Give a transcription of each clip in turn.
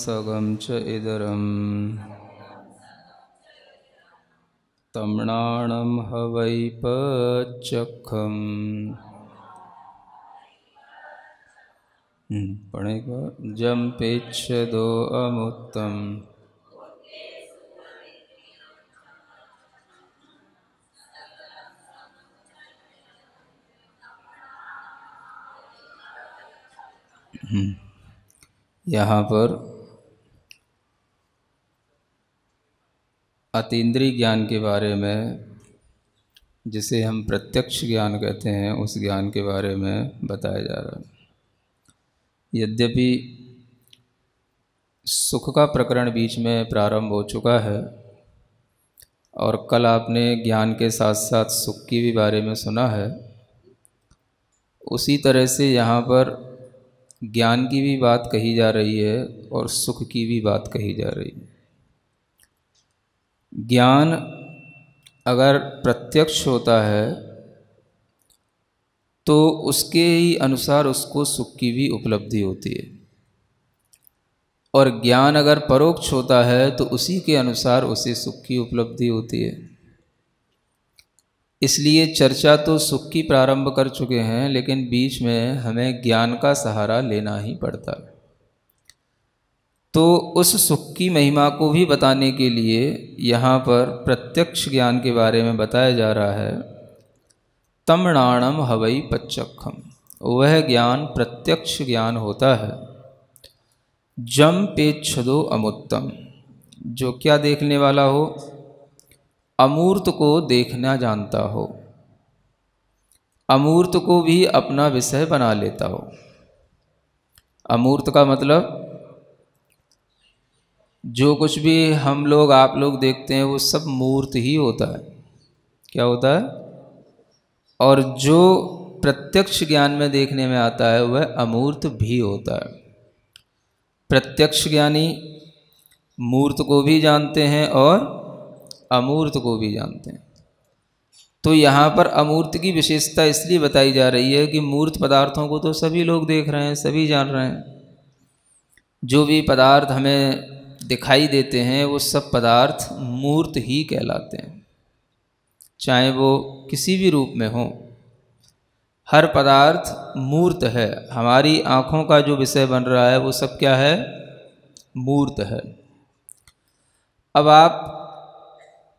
सगम च इदरम तमणाण ह जम पेदो अमुत्तम हम्म mm यहाँ पर अतीन्द्रीय ज्ञान के बारे में जिसे हम प्रत्यक्ष ज्ञान कहते हैं उस ज्ञान के बारे में बताया जा रहा है यद्यपि सुख का प्रकरण बीच में प्रारंभ हो चुका है और कल आपने ज्ञान के साथ साथ सुख की भी बारे में सुना है उसी तरह से यहाँ पर ज्ञान की भी बात कही जा रही है और सुख की भी बात कही जा रही है ज्ञान अगर प्रत्यक्ष होता है तो उसके ही अनुसार उसको सुख की भी उपलब्धि होती है और ज्ञान अगर परोक्ष होता है तो उसी के अनुसार उसे सुख की उपलब्धि होती है इसलिए चर्चा तो सुख की प्रारंभ कर चुके हैं लेकिन बीच में हमें ज्ञान का सहारा लेना ही पड़ता है तो उस सुख की महिमा को भी बताने के लिए यहाँ पर प्रत्यक्ष ज्ञान के बारे में बताया जा रहा है तमणाणम हवई पच्चखम वह ज्ञान प्रत्यक्ष ज्ञान होता है जम पे छदो अमुत्तम जो क्या देखने वाला हो अमूर्त को देखना जानता हो अमूर्त को भी अपना विषय बना लेता हो अमूर्त का मतलब जो कुछ भी हम लोग आप लोग देखते हैं वो सब मूर्त ही होता है क्या होता है और जो प्रत्यक्ष ज्ञान में देखने में आता है वह अमूर्त भी होता है प्रत्यक्ष ज्ञानी मूर्त को भी जानते हैं और अमूर्त को भी जानते हैं तो यहाँ पर अमूर्त की विशेषता इसलिए बताई जा रही है कि मूर्त पदार्थों को तो सभी लोग देख रहे हैं सभी जान रहे हैं जो भी पदार्थ हमें दिखाई देते हैं वो सब पदार्थ मूर्त ही कहलाते हैं चाहे वो किसी भी रूप में हो हर पदार्थ मूर्त है हमारी आँखों का जो विषय बन रहा है वो सब क्या है मूर्त है अब आप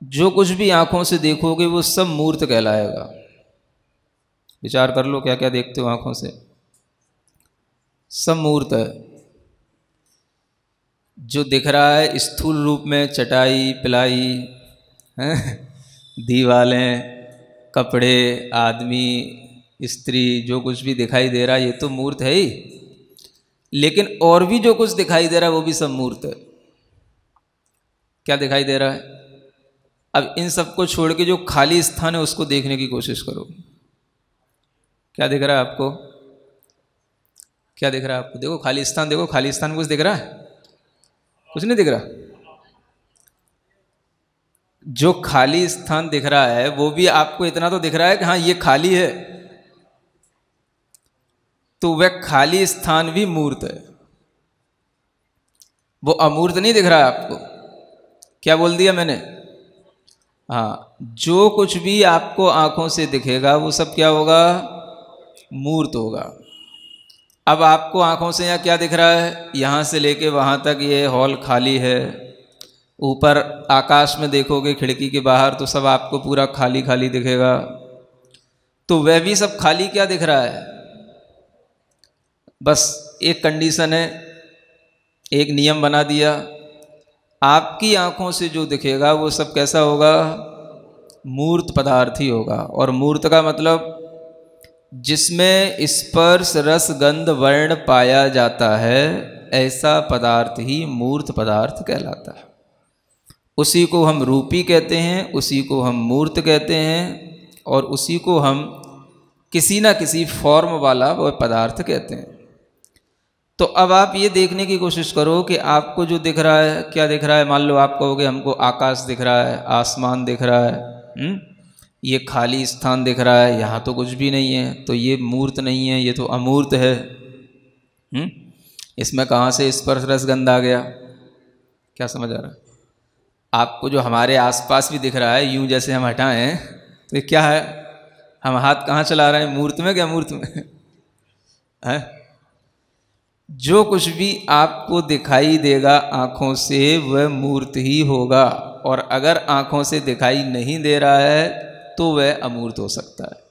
जो कुछ भी आंखों से देखोगे वो सब मूर्त कहलाएगा विचार कर लो क्या क्या देखते हो आंखों से सब मूर्त है जो दिख रहा है स्थूल रूप में चटाई पिलाई दीवालें कपड़े आदमी स्त्री जो कुछ भी दिखाई दे रहा है ये तो मूर्त है ही लेकिन और भी जो कुछ दिखाई दे रहा है वो भी सब मूर्त है क्या दिखाई दे रहा है अब इन सबको छोड़ के जो खाली स्थान है उसको देखने की कोशिश करो क्या दिख रहा है आपको क्या दिख रहा है आपको देखो खाली स्थान देखो खाली स्थान कुछ दिख रहा है कुछ नहीं दिख रहा जो खाली स्थान दिख रहा है वो भी आपको इतना तो दिख रहा है कि हाँ ये खाली है तो वह खाली स्थान भी मूर्त है वो अमूर्त नहीं दिख रहा है आपको क्या बोल दिया मैंने हाँ जो कुछ भी आपको आँखों से दिखेगा वो सब क्या होगा मूर्त होगा अब आपको आँखों से यहाँ क्या दिख रहा है यहाँ से लेके वहाँ तक ये हॉल खाली है ऊपर आकाश में देखोगे खिड़की के बाहर तो सब आपको पूरा खाली खाली दिखेगा तो वह भी सब खाली क्या दिख रहा है बस एक कंडीशन है एक नियम बना दिया आपकी आंखों से जो दिखेगा वो सब कैसा होगा मूर्त पदार्थ ही होगा और मूर्त का मतलब जिसमें स्पर्श रस गंध वर्ण पाया जाता है ऐसा पदार्थ ही मूर्त पदार्थ कहलाता है उसी को हम रूपी कहते हैं उसी को हम मूर्त कहते हैं और उसी को हम किसी ना किसी फॉर्म वाला वह पदार्थ कहते हैं तो अब आप ये देखने की कोशिश करो कि आपको जो दिख रहा है क्या दिख रहा है मान लो आप कहोगे हमको आकाश दिख रहा है आसमान दिख रहा है हुँ? हम्म? ये खाली स्थान दिख रहा है यहाँ तो कुछ भी नहीं है तो ये मूर्त नहीं है ये तो अमूर्त है हुँ? हम्म? इसमें कहाँ से स्पर्श रसगंध आ गया क्या समझ आ रहा है आपको जो हमारे आसपास भी दिख रहा है यूँ जैसे हम हटाएं तो क्या है हम हाथ कहाँ चला रहे हैं मूर्त में क्या मूर्त में है जो कुछ भी आपको दिखाई देगा आँखों से वह मूर्त ही होगा और अगर आँखों से दिखाई नहीं दे रहा है तो वह अमूर्त हो सकता है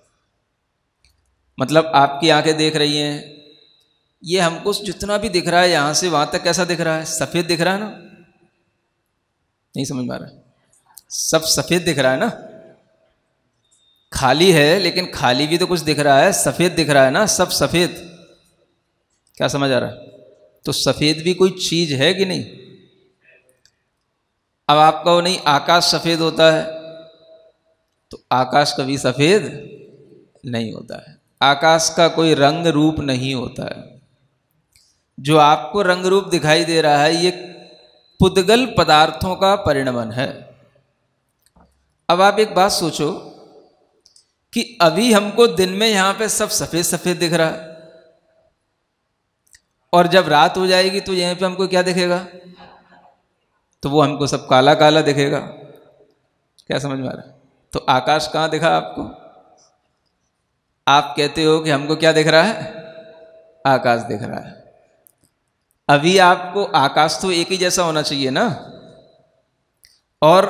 मतलब आपकी आंखें देख रही हैं ये हमको जितना भी दिख रहा है यहाँ से वहाँ तक कैसा दिख रहा है सफ़ेद दिख रहा है ना नहीं समझ पा रहा है सब सफ़ेद दिख रहा है ना खाली है लेकिन खाली भी तो कुछ दिख रहा है सफ़ेद दिख रहा है ना सब सफ़ेद क्या समझ आ रहा है तो सफ़ेद भी कोई चीज़ है कि नहीं अब आपका वो नहीं आकाश सफ़ेद होता है तो आकाश कभी सफ़ेद नहीं होता है आकाश का कोई रंग रूप नहीं होता है जो आपको रंग रूप दिखाई दे रहा है ये पुद्गल पदार्थों का परिणमन है अब आप एक बात सोचो कि अभी हमको दिन में यहाँ पे सब सफ़ेद सफ़ेद दिख रहा है और जब रात हो जाएगी तो यहीं पे हमको क्या दिखेगा तो वो हमको सब काला काला दिखेगा क्या समझ में आ रहा है तो आकाश कहाँ दिखा आपको आप कहते हो कि हमको क्या दिख रहा है आकाश दिख रहा है अभी आपको आकाश तो एक ही जैसा होना चाहिए ना और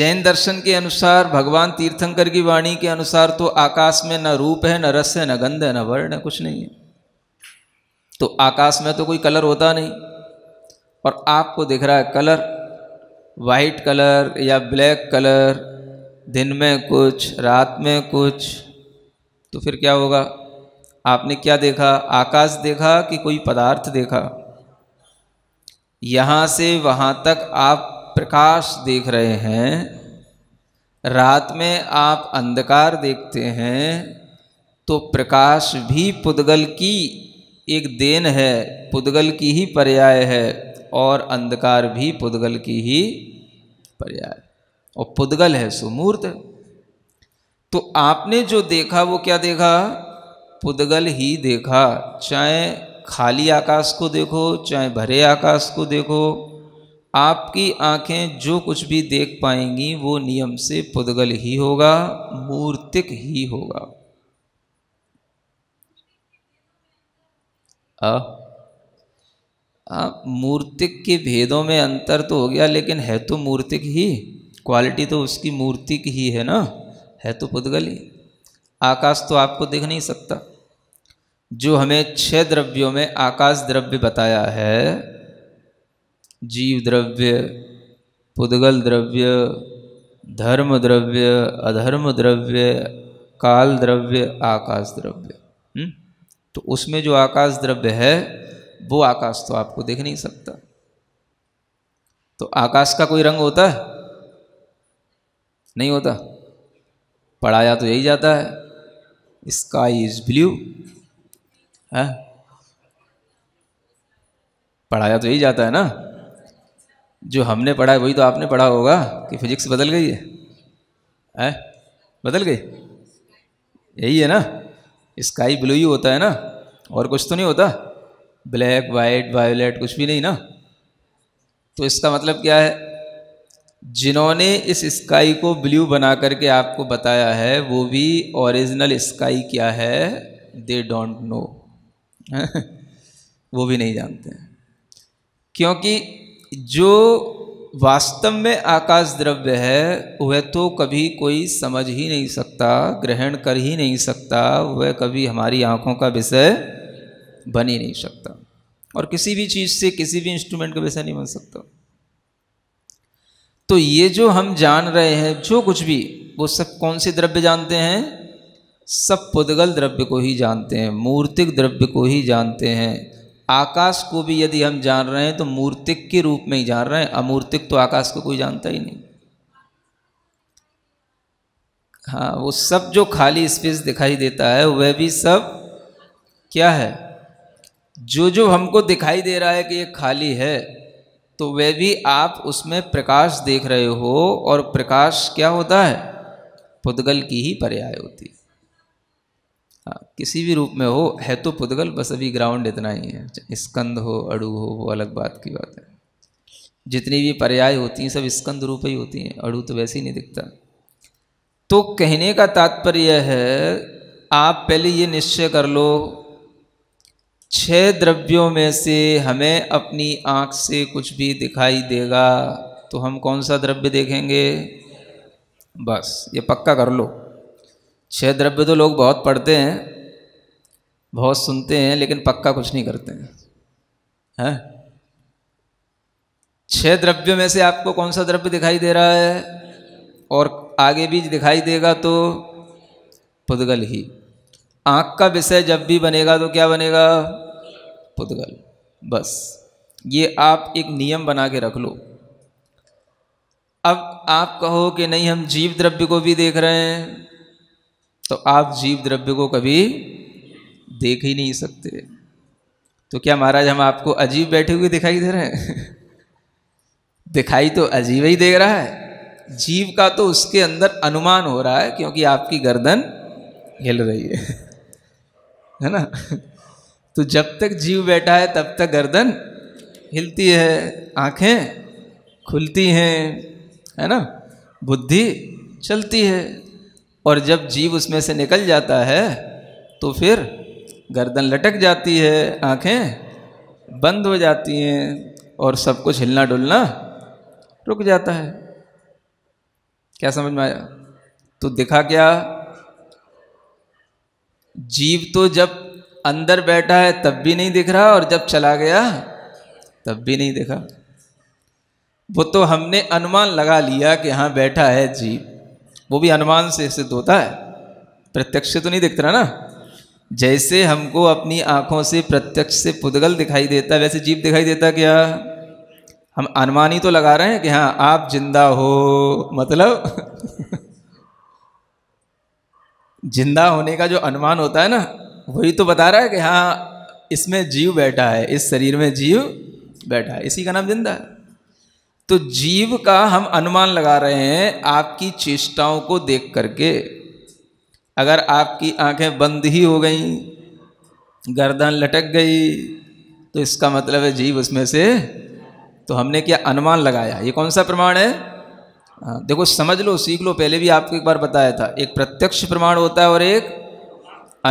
जैन दर्शन के अनुसार भगवान तीर्थंकर की वाणी के अनुसार तो आकाश में न रूप है न रस है न गंध है न वर्ण है कुछ नहीं है तो आकाश में तो कोई कलर होता नहीं और आपको दिख रहा है कलर वाइट कलर या ब्लैक कलर दिन में कुछ रात में कुछ तो फिर क्या होगा आपने क्या देखा आकाश देखा कि कोई पदार्थ देखा यहाँ से वहाँ तक आप प्रकाश देख रहे हैं रात में आप अंधकार देखते हैं तो प्रकाश भी पुद्गल की एक देन है पुद्गल की ही पर्याय है और अंधकार भी पुद्गल की ही पर्याय और पुद्गल है सुमूर्त तो आपने जो देखा वो क्या देखा पुद्गल ही देखा चाहे खाली आकाश को देखो चाहे भरे आकाश को देखो आपकी आंखें जो कुछ भी देख पाएंगी वो नियम से पुद्गल ही होगा मूर्तिक ही होगा मूर्तिक के भेदों में अंतर तो हो गया लेकिन है तो मूर्तिक ही क्वालिटी तो उसकी मूर्तिक ही है ना है तो पुद्गल ही आकाश तो आपको दिख नहीं सकता जो हमें छह द्रव्यों में आकाश द्रव्य बताया है जीव द्रव्य पुद्गल द्रव्य धर्म द्रव्य अधर्म द्रव्य काल द्रव्य आकाश द्रव्य तो उसमें जो आकाश द्रव्य है वो आकाश तो आपको देख नहीं सकता तो आकाश का कोई रंग होता है नहीं होता पढ़ाया तो यही जाता है स्काई इज ब्लू है पढ़ाया तो यही जाता है ना जो हमने पढ़ा है वही तो आपने पढ़ा होगा कि फिजिक्स बदल गई है, है? बदल गई यही है ना स्काई ब्लू ही होता है ना और कुछ तो नहीं होता ब्लैक वाइट वायोलेट कुछ भी नहीं ना तो इसका मतलब क्या है जिन्होंने इस स्काई को ब्लू बना करके आपको बताया है वो भी ओरिजिनल स्काई क्या है दे डोंट नो वो भी नहीं जानते क्योंकि जो वास्तव में आकाश द्रव्य है वह तो कभी कोई समझ ही नहीं सकता ग्रहण कर ही नहीं सकता वह कभी हमारी आँखों का विषय बन ही नहीं सकता और किसी भी चीज़ से किसी भी इंस्ट्रूमेंट का विषय नहीं बन सकता तो ये जो हम जान रहे हैं जो कुछ भी वो सब कौन से द्रव्य जानते हैं सब पुदगल द्रव्य को ही जानते हैं मूर्तिक द्रव्य को ही जानते हैं आकाश को भी यदि हम जान रहे हैं तो मूर्तिक के रूप में ही जान रहे हैं अमूर्तिक तो आकाश को कोई जानता ही नहीं हाँ वो सब जो खाली स्पेस दिखाई देता है वह भी सब क्या है जो जो हमको दिखाई दे रहा है कि ये खाली है तो वह भी आप उसमें प्रकाश देख रहे हो और प्रकाश क्या होता है पुद्गल की ही पर्याय होती है हाँ, किसी भी रूप में हो है तो पुद्गल बस अभी ग्राउंड इतना ही है स्कंद हो अड़ू हो वो अलग बात की बात है जितनी भी पर्याय होती हैं सब स्कंद रूप ही होती हैं अड़ू तो वैसे ही नहीं दिखता तो कहने का तात्पर्य है आप पहले ये निश्चय कर लो छह द्रव्यों में से हमें अपनी आँख से कुछ भी दिखाई देगा तो हम कौन सा द्रव्य देखेंगे बस ये पक्का कर लो छह द्रव्य तो लोग बहुत पढ़ते हैं बहुत सुनते हैं लेकिन पक्का कुछ नहीं करते हैं है छह द्रव्य में से आपको कौन सा द्रव्य दिखाई दे रहा है और आगे भी दिखाई देगा तो पुद्गल ही आँख का विषय जब भी बनेगा तो क्या बनेगा पुद्गल बस ये आप एक नियम बना के रख लो अब आप कहो कि नहीं हम जीव द्रव्य को भी देख रहे हैं तो आप जीव द्रव्य को कभी देख ही नहीं सकते तो क्या महाराज हम आपको अजीब बैठे हुए दिखाई दे रहे हैं दिखाई तो अजीब ही दे रहा है जीव का तो उसके अंदर अनुमान हो रहा है क्योंकि आपकी गर्दन हिल रही है है ना तो जब तक जीव बैठा है तब तक गर्दन हिलती है आंखें खुलती हैं है ना बुद्धि चलती है और जब जीव उसमें से निकल जाता है तो फिर गर्दन लटक जाती है आँखें बंद हो जाती हैं और सब कुछ हिलना डुलना रुक जाता है क्या समझ में आया तो दिखा क्या जीव तो जब अंदर बैठा है तब भी नहीं दिख रहा और जब चला गया तब भी नहीं दिखा वो तो हमने अनुमान लगा लिया कि हाँ बैठा है जीव वो भी अनुमान से सिद्ध होता है प्रत्यक्ष तो नहीं दिखता ना जैसे हमको अपनी आंखों से प्रत्यक्ष से पुदगल दिखाई देता है वैसे जीव दिखाई देता क्या हम अनुमान ही तो लगा रहे हैं कि हाँ आप जिंदा हो मतलब जिंदा होने का जो अनुमान होता है ना वही तो बता रहा है कि हाँ इसमें जीव बैठा है इस शरीर में जीव बैठा है इसी का नाम जिंदा है तो जीव का हम अनुमान लगा रहे हैं आपकी चेष्टाओं को देख करके अगर आपकी आंखें बंद ही हो गई गर्दन लटक गई तो इसका मतलब है जीव उसमें से तो हमने क्या अनुमान लगाया ये कौन सा प्रमाण है आ, हाँ, देखो समझ लो सीख लो पहले भी आपको एक बार बताया था एक प्रत्यक्ष प्रमाण होता है और एक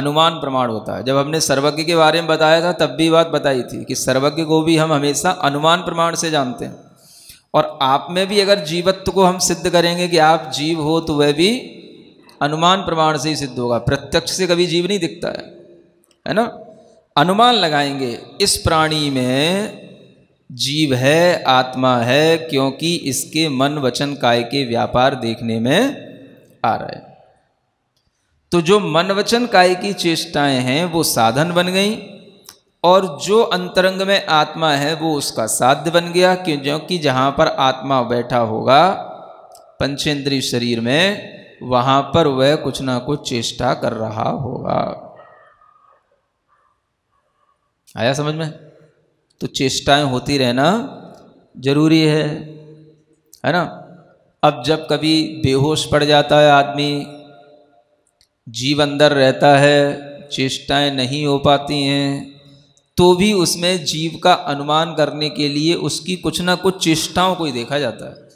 अनुमान प्रमाण होता है जब हमने सर्वज्ञ के बारे में बताया था तब भी बात बताई थी कि सर्वज्ञ को भी हम हमेशा अनुमान प्रमाण से जानते हैं और आप में भी अगर जीवत्व को हम सिद्ध करेंगे कि आप जीव हो तो वह भी अनुमान प्रमाण से ही सिद्ध होगा प्रत्यक्ष से कभी जीव नहीं दिखता है है ना अनुमान लगाएंगे इस प्राणी में जीव है आत्मा है क्योंकि इसके मन वचन काय के व्यापार देखने में आ रहा है तो जो मन वचन काय की चेष्टाएं हैं वो साधन बन गई और जो अंतरंग में आत्मा है वो उसका साध्य बन गया क्योंकि जहाँ पर आत्मा बैठा होगा पंचेंद्रीय शरीर में वहाँ पर वह कुछ ना कुछ चेष्टा कर रहा होगा आया समझ में तो चेष्टाएं होती रहना जरूरी है है ना अब जब कभी बेहोश पड़ जाता है आदमी जीव अंदर रहता है चेष्टाएं नहीं हो पाती हैं तो भी उसमें जीव का अनुमान करने के लिए उसकी कुछ ना कुछ चेष्टाओं को ही देखा जाता है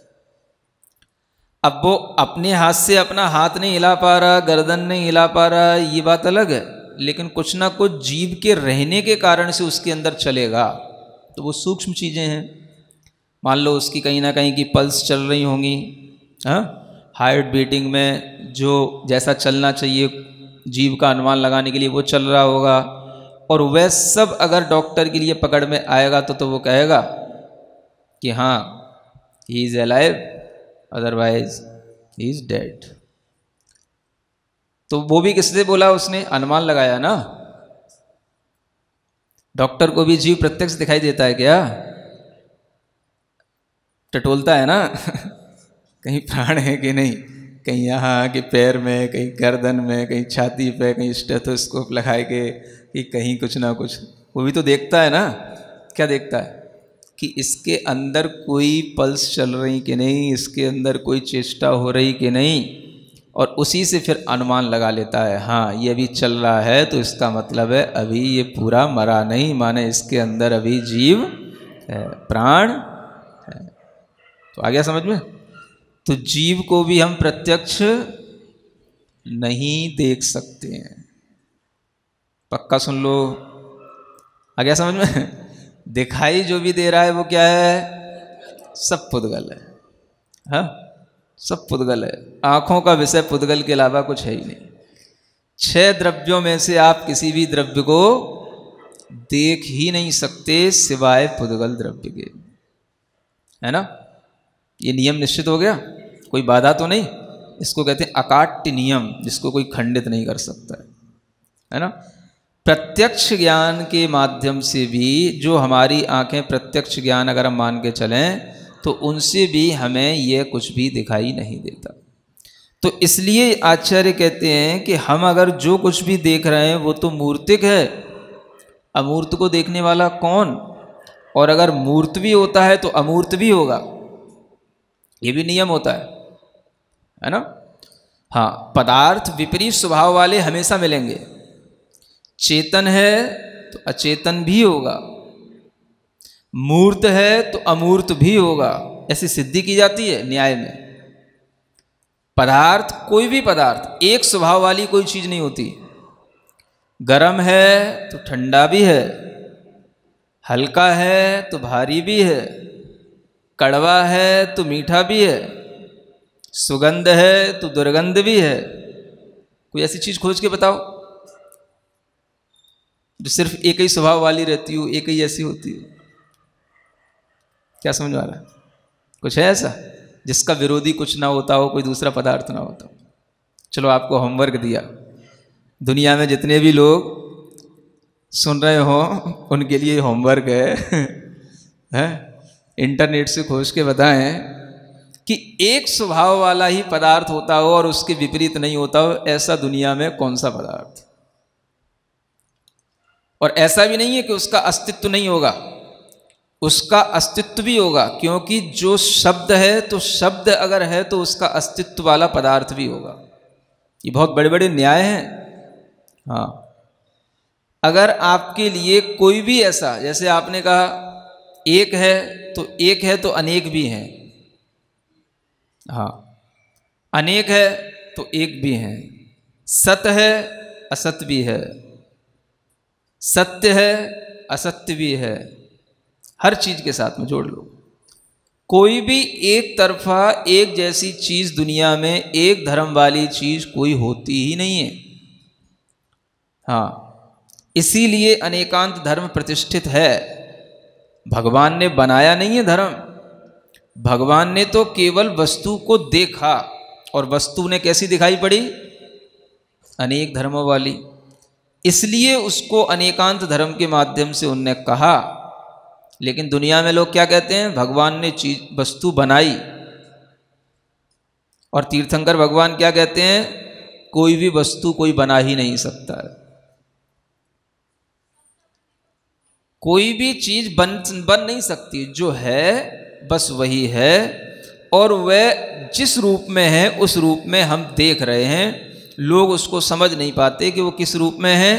अब वो अपने हाथ से अपना हाथ नहीं हिला पा रहा गर्दन नहीं हिला पा रहा ये बात अलग है लेकिन कुछ ना कुछ जीव के रहने के कारण से उसके अंदर चलेगा तो वो सूक्ष्म चीज़ें हैं मान लो उसकी कहीं ना कहीं की पल्स चल रही होंगी हाँ हार्ट बीटिंग में जो जैसा चलना चाहिए जीव का अनुमान लगाने के लिए वो चल रहा होगा और वह सब अगर डॉक्टर के लिए पकड़ में आएगा तो तो वो कहेगा कि हाँ he is alive otherwise he is dead तो वो भी किसने बोला उसने अनुमान लगाया ना डॉक्टर को भी जीव प्रत्यक्ष दिखाई देता है क्या टटोलता है ना कहीं प्राण है कि नहीं कहीं यहाँ कि पैर में कहीं गर्दन में कहीं छाती पे कहीं स्टेथोस्कोप लगाए के कि कहीं कुछ ना कुछ वो भी तो देखता है ना क्या देखता है कि इसके अंदर कोई पल्स चल रही कि नहीं इसके अंदर कोई चेष्टा हो रही कि नहीं और उसी से फिर अनुमान लगा लेता है हाँ ये अभी चल रहा है तो इसका मतलब है अभी ये पूरा मरा नहीं माने इसके अंदर अभी जीव है प्राण है तो आ गया समझ में तो जीव को भी हम प्रत्यक्ष नहीं देख सकते हैं पक्का सुन लो आ गया समझ में दिखाई जो भी दे रहा है वो क्या है सब पुदगल है हा? सब पुदगल है आंखों का विषय पुदगल के अलावा कुछ है ही नहीं छह द्रव्यों में से आप किसी भी द्रव्य को देख ही नहीं सकते सिवाय पुदगल द्रव्य के है ना ये नियम निश्चित हो गया कोई बाधा तो नहीं इसको कहते हैं अकाट्य नियम जिसको कोई खंडित नहीं कर सकता है है ना प्रत्यक्ष ज्ञान के माध्यम से भी जो हमारी आंखें प्रत्यक्ष ज्ञान अगर हम मान के चलें तो उनसे भी हमें यह कुछ भी दिखाई नहीं देता तो इसलिए आचार्य कहते हैं कि हम अगर जो कुछ भी देख रहे हैं वो तो मूर्तिक है अमूर्त को देखने वाला कौन और अगर मूर्त भी होता है तो अमूर्त भी होगा ये भी नियम होता है है ना हाँ पदार्थ विपरीत स्वभाव वाले हमेशा मिलेंगे चेतन है तो अचेतन भी होगा मूर्त है तो अमूर्त भी होगा ऐसी सिद्धि की जाती है न्याय में पदार्थ कोई भी पदार्थ एक स्वभाव वाली कोई चीज़ नहीं होती गर्म है तो ठंडा भी है हल्का है तो भारी भी है कड़वा है तो मीठा भी है सुगंध है तो दुर्गंध भी है कोई ऐसी चीज़ खोज के बताओ जो सिर्फ एक ही स्वभाव वाली रहती हो एक ही ऐसी होती हो क्या समझ आ रहा है कुछ है ऐसा जिसका विरोधी कुछ ना होता हो कोई दूसरा पदार्थ ना होता हो चलो आपको होमवर्क दिया दुनिया में जितने भी लोग सुन रहे हों उनके लिए होमवर्क है है? इंटरनेट से खोज के बताएं कि एक स्वभाव वाला ही पदार्थ होता हो और उसके विपरीत नहीं होता हो ऐसा दुनिया में कौन सा पदार्थ और ऐसा भी नहीं है कि उसका अस्तित्व नहीं होगा उसका अस्तित्व भी होगा क्योंकि जो शब्द है तो शब्द अगर है तो उसका अस्तित्व वाला पदार्थ भी होगा ये बहुत बड़े बड़े न्याय हैं हाँ अगर आपके लिए कोई भी ऐसा जैसे आपने कहा एक है तो एक है तो अनेक भी हैं हाँ अनेक है तो एक भी है सत है असत भी है सत्य है असत्य भी है हर चीज़ के साथ में जोड़ लो कोई भी एक तरफा एक जैसी चीज़ दुनिया में एक धर्म वाली चीज़ कोई होती ही नहीं है हाँ इसीलिए अनेकांत धर्म प्रतिष्ठित है भगवान ने बनाया नहीं है धर्म भगवान ने तो केवल वस्तु को देखा और वस्तु ने कैसी दिखाई पड़ी अनेक धर्मों वाली इसलिए उसको अनेकांत धर्म के माध्यम से उनने कहा लेकिन दुनिया में लोग क्या कहते हैं भगवान ने चीज वस्तु बनाई और तीर्थंकर भगवान क्या कहते हैं कोई भी वस्तु कोई बना ही नहीं सकता है कोई भी चीज़ बन बन नहीं सकती जो है बस वही है और वह जिस रूप में है उस रूप में हम देख रहे हैं लोग उसको समझ नहीं पाते कि वो किस रूप में है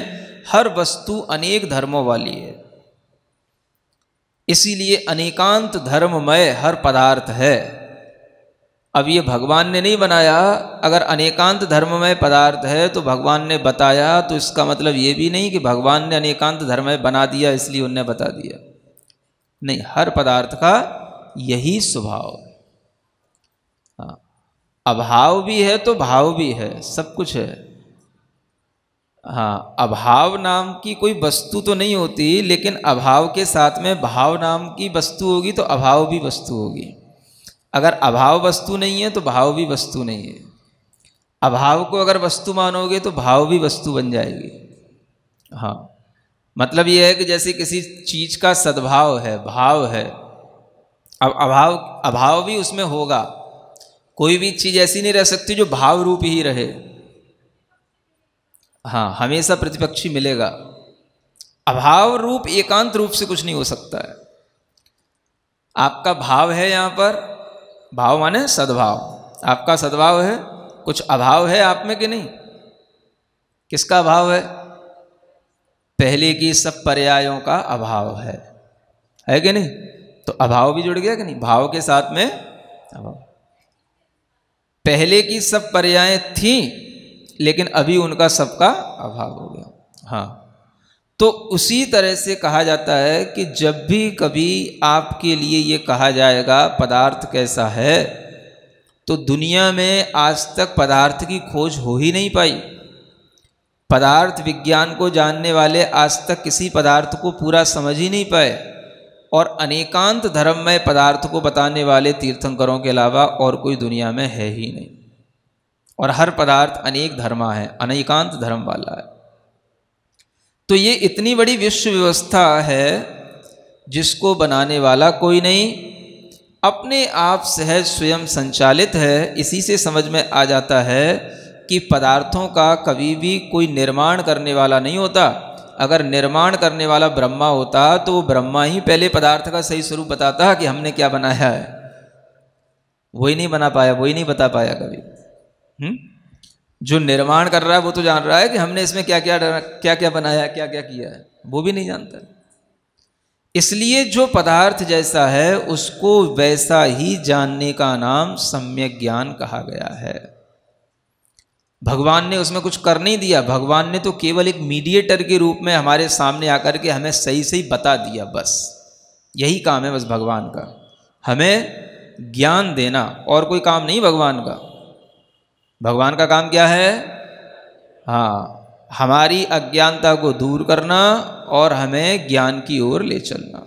हर वस्तु अनेक धर्मों वाली है इसीलिए अनेकांत धर्ममय हर पदार्थ है अब ये भगवान ने नहीं बनाया अगर अनेकांत धर्म में पदार्थ है तो भगवान ने बताया तो इसका मतलब ये भी नहीं कि भगवान ने अनेकांत धर्म में बना दिया इसलिए उनने बता दिया नहीं हर पदार्थ का यही स्वभाव हाँ अभाव भी है तो भाव भी है सब कुछ है हाँ अभाव नाम की कोई वस्तु तो नहीं होती लेकिन अभाव के साथ में भाव नाम की वस्तु होगी तो अभाव भी वस्तु होगी अगर अभाव वस्तु नहीं है तो भाव भी वस्तु नहीं है अभाव को अगर वस्तु मानोगे तो भाव भी वस्तु बन जाएगी हाँ मतलब यह है कि जैसे किसी चीज़ का सद्भाव है भाव है अब अभाव अभाव भी उसमें होगा कोई भी चीज़ ऐसी नहीं रह सकती जो भाव रूप ही रहे हाँ हमेशा प्रतिपक्षी मिलेगा अभाव रूप एकांत रूप से कुछ नहीं हो सकता है आपका भाव है यहाँ पर भाव माने सद्भाव आपका सद्भाव है कुछ अभाव है आप में कि नहीं किसका अभाव है पहले की सब पर्यायों का अभाव है है कि नहीं तो अभाव भी जुड़ गया कि नहीं भाव के साथ में अभाव पहले की सब पर्याय थीं लेकिन अभी उनका सबका अभाव हो गया हाँ तो उसी तरह से कहा जाता है कि जब भी कभी आपके लिए ये कहा जाएगा पदार्थ कैसा है तो दुनिया में आज तक पदार्थ की खोज हो ही नहीं पाई पदार्थ विज्ञान को जानने वाले आज तक किसी पदार्थ को पूरा समझ ही नहीं पाए और अनेकांत धर्म में पदार्थ को बताने वाले तीर्थंकरों के अलावा और कोई दुनिया में है ही नहीं और हर पदार्थ अनेक धर्मा है अनेकांत धर्म वाला है तो ये इतनी बड़ी विश्व व्यवस्था है जिसको बनाने वाला कोई नहीं अपने आप सहज स्वयं संचालित है इसी से समझ में आ जाता है कि पदार्थों का कभी भी कोई निर्माण करने वाला नहीं होता अगर निर्माण करने वाला ब्रह्मा होता तो वो ब्रह्मा ही पहले पदार्थ का सही स्वरूप बताता कि हमने क्या बनाया है वही नहीं बना पाया वही नहीं बता पाया कभी हुँ? जो निर्माण कर रहा है वो तो जान रहा है कि हमने इसमें क्या क्या क्या क्या बनाया क्या क्या किया है वो भी नहीं जानता है इसलिए जो पदार्थ जैसा है उसको वैसा ही जानने का नाम सम्यक ज्ञान कहा गया है भगवान ने उसमें कुछ कर नहीं दिया भगवान ने तो केवल एक मीडिएटर के रूप में हमारे सामने आकर के हमें सही सही बता दिया बस यही काम है बस भगवान का हमें ज्ञान देना और कोई काम नहीं भगवान का भगवान का काम क्या है हाँ हमारी अज्ञानता को दूर करना और हमें ज्ञान की ओर ले चलना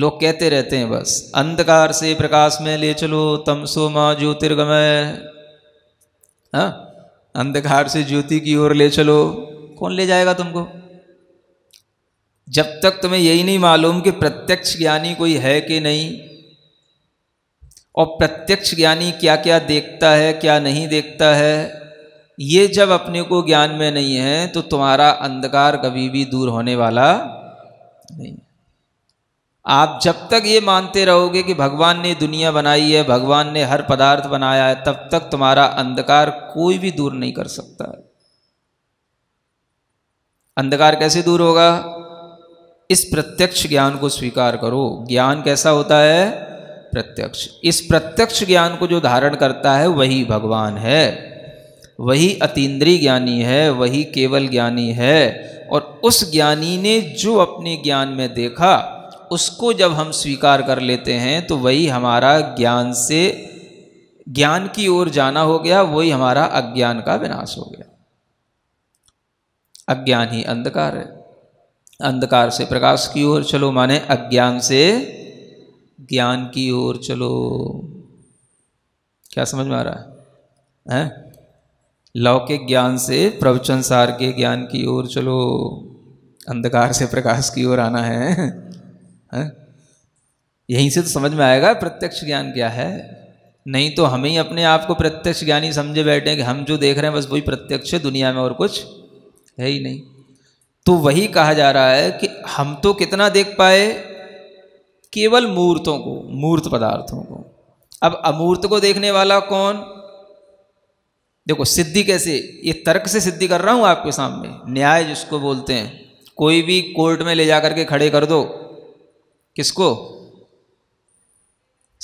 लोग कहते रहते हैं बस अंधकार से प्रकाश में ले चलो तमसो माँ ज्योतिर्गमय हाँ, अंधकार से ज्योति की ओर ले चलो कौन ले जाएगा तुमको जब तक तुम्हें यही नहीं मालूम कि प्रत्यक्ष ज्ञानी कोई है कि नहीं और प्रत्यक्ष ज्ञानी क्या क्या देखता है क्या नहीं देखता है ये जब अपने को ज्ञान में नहीं है तो तुम्हारा अंधकार कभी भी दूर होने वाला नहीं आप जब तक ये मानते रहोगे कि भगवान ने दुनिया बनाई है भगवान ने हर पदार्थ बनाया है तब तक तुम्हारा अंधकार कोई भी दूर नहीं कर सकता अंधकार कैसे दूर होगा इस प्रत्यक्ष ज्ञान को स्वीकार करो ज्ञान कैसा होता है प्रत्यक्ष इस प्रत्यक्ष ज्ञान को जो धारण करता है वही भगवान है वही अतीन्द्रीय ज्ञानी है वही केवल ज्ञानी है और उस ज्ञानी ने जो अपने ज्ञान में देखा उसको जब हम स्वीकार कर लेते हैं तो वही हमारा ज्ञान से ज्ञान की ओर जाना हो गया वही हमारा अज्ञान का विनाश हो गया अज्ञान ही अंधकार है अंधकार से प्रकाश की ओर चलो माने अज्ञान से ज्ञान की ओर चलो क्या समझ में आ रहा है हैं लौकिक ज्ञान से प्रवचन सार के ज्ञान की ओर चलो अंधकार से प्रकाश की ओर आना है यहीं से तो समझ में आएगा प्रत्यक्ष ज्ञान क्या है नहीं तो हमें ही अपने आप को प्रत्यक्ष ज्ञानी समझे बैठे कि हम जो देख रहे हैं बस वही प्रत्यक्ष है दुनिया में और कुछ है ही नहीं तो वही कहा जा रहा है कि हम तो कितना देख पाए केवल मूर्तों को मूर्त पदार्थों को अब अमूर्त को देखने वाला कौन देखो सिद्धि कैसे ये तर्क से सिद्धि कर रहा हूं आपके सामने न्याय जिसको बोलते हैं कोई भी कोर्ट में ले जाकर के खड़े कर दो किसको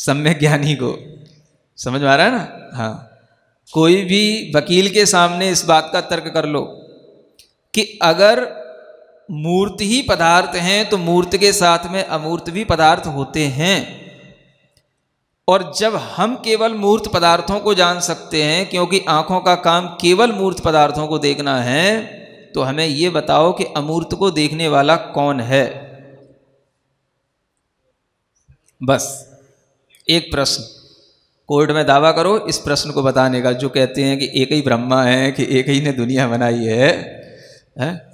सम्य ज्ञानी को समझ में आ रहा है ना हाँ कोई भी वकील के सामने इस बात का तर्क कर लो कि अगर मूर्त ही पदार्थ हैं तो मूर्त के साथ में अमूर्त भी पदार्थ होते हैं और जब हम केवल मूर्त पदार्थों को जान सकते हैं क्योंकि आंखों का काम केवल मूर्त पदार्थों को देखना है तो हमें यह बताओ कि अमूर्त को देखने वाला कौन है बस एक प्रश्न कोर्ट में दावा करो इस प्रश्न को बताने का जो कहते हैं कि एक ही ब्रह्मा है कि एक ही ने दुनिया बनाई है, है?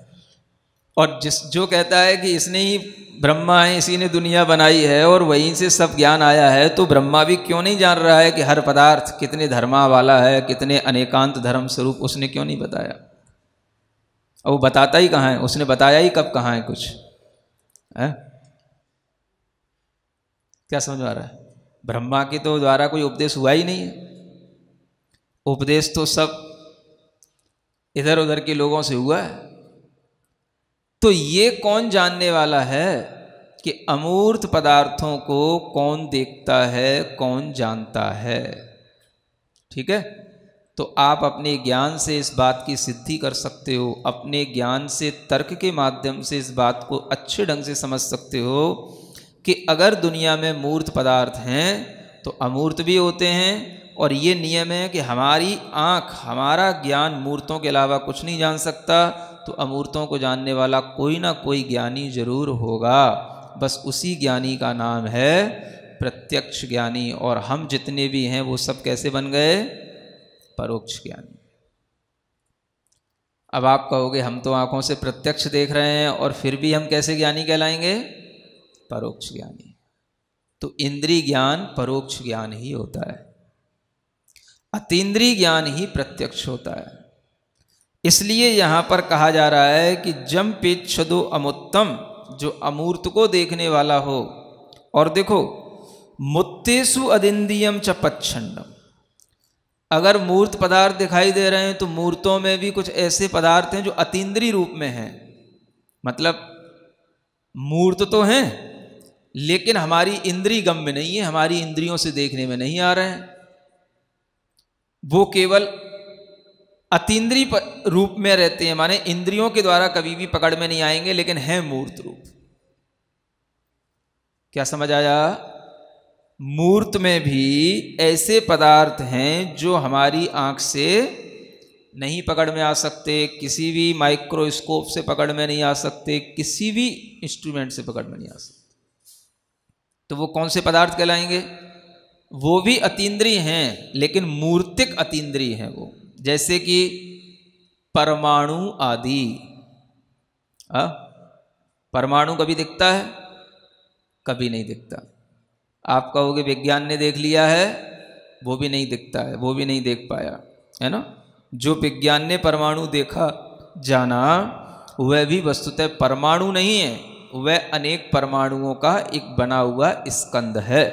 और जिस जो कहता है कि इसने ही ब्रह्मा है इसी ने दुनिया बनाई है और वहीं से सब ज्ञान आया है तो ब्रह्मा भी क्यों नहीं जान रहा है कि हर पदार्थ कितने धर्मा वाला है कितने अनेकांत धर्म स्वरूप उसने क्यों नहीं बताया और वो बताता ही कहाँ है उसने बताया ही कब कहाँ है कुछ है क्या समझ आ रहा है ब्रह्मा के तो द्वारा कोई उपदेश हुआ ही नहीं है उपदेश तो सब इधर उधर के लोगों से हुआ है तो ये कौन जानने वाला है कि अमूर्त पदार्थों को कौन देखता है कौन जानता है ठीक है तो आप अपने ज्ञान से इस बात की सिद्धि कर सकते हो अपने ज्ञान से तर्क के माध्यम से इस बात को अच्छे ढंग से समझ सकते हो कि अगर दुनिया में मूर्त पदार्थ हैं तो अमूर्त भी होते हैं और ये नियम है कि हमारी आँख हमारा ज्ञान मूर्तों के अलावा कुछ नहीं जान सकता तो अमूर्तों को जानने वाला कोई ना कोई ज्ञानी जरूर होगा बस उसी ज्ञानी का नाम है प्रत्यक्ष ज्ञानी और हम जितने भी हैं वो सब कैसे बन गए परोक्ष ज्ञानी अब आप कहोगे हम तो आंखों से प्रत्यक्ष देख रहे हैं और फिर भी हम कैसे ज्ञानी कहलाएंगे परोक्ष ज्ञानी तो इंद्रिय ज्ञान परोक्ष ज्ञान ही होता है अतीन्द्रीय ज्ञान ही प्रत्यक्ष होता है इसलिए यहाँ पर कहा जा रहा है कि जम छदो अमुत्तम जो अमूर्त को देखने वाला हो और देखो मुत्तेसु अदिंदियम च पच्छंडम अगर मूर्त पदार्थ दिखाई दे रहे हैं तो मूर्तों में भी कुछ ऐसे पदार्थ हैं जो अतीन्द्रीय रूप में हैं मतलब मूर्त तो हैं लेकिन हमारी इंद्री गम में नहीं है हमारी इंद्रियों से देखने में नहीं आ रहे हैं वो केवल अतीन्द्रीय रूप में रहते हैं माने इंद्रियों के द्वारा कभी भी पकड़ में नहीं आएंगे लेकिन हैं मूर्त रूप क्या समझ आया मूर्त में भी ऐसे पदार्थ हैं जो हमारी आंख से नहीं पकड़ में आ सकते किसी भी माइक्रोस्कोप से पकड़ में नहीं आ सकते किसी भी इंस्ट्रूमेंट से पकड़ में नहीं आ सकते तो वो कौन से पदार्थ कहलाएंगे वो भी अतीन्द्रीय हैं लेकिन मूर्तिक अतीन्द्रीय हैं वो जैसे कि परमाणु आदि हाँ? परमाणु कभी दिखता है कभी नहीं दिखता आप कहोगे विज्ञान ने देख लिया है वो भी नहीं दिखता है वो भी नहीं देख पाया है ना जो विज्ञान ने परमाणु देखा जाना वह भी वस्तुतः परमाणु नहीं है वह अनेक परमाणुओं का एक बना हुआ स्कंद है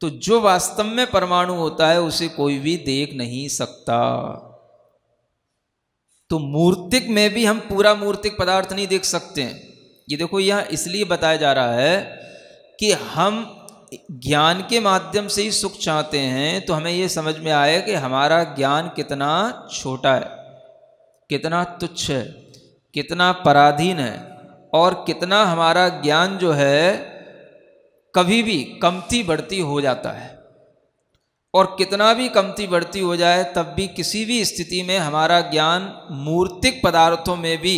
तो जो वास्तव में परमाणु होता है उसे कोई भी देख नहीं सकता तो मूर्तिक में भी हम पूरा मूर्तिक पदार्थ नहीं देख सकते हैं ये देखो यह इसलिए बताया जा रहा है कि हम ज्ञान के माध्यम से ही सुख चाहते हैं तो हमें यह समझ में आए कि हमारा ज्ञान कितना छोटा है कितना तुच्छ है कितना पराधीन है और कितना हमारा ज्ञान जो है कभी भी कमती बढ़ती हो जाता है और कितना भी कमती बढ़ती हो जाए तब भी किसी भी स्थिति में हमारा ज्ञान मूर्तिक पदार्थों में भी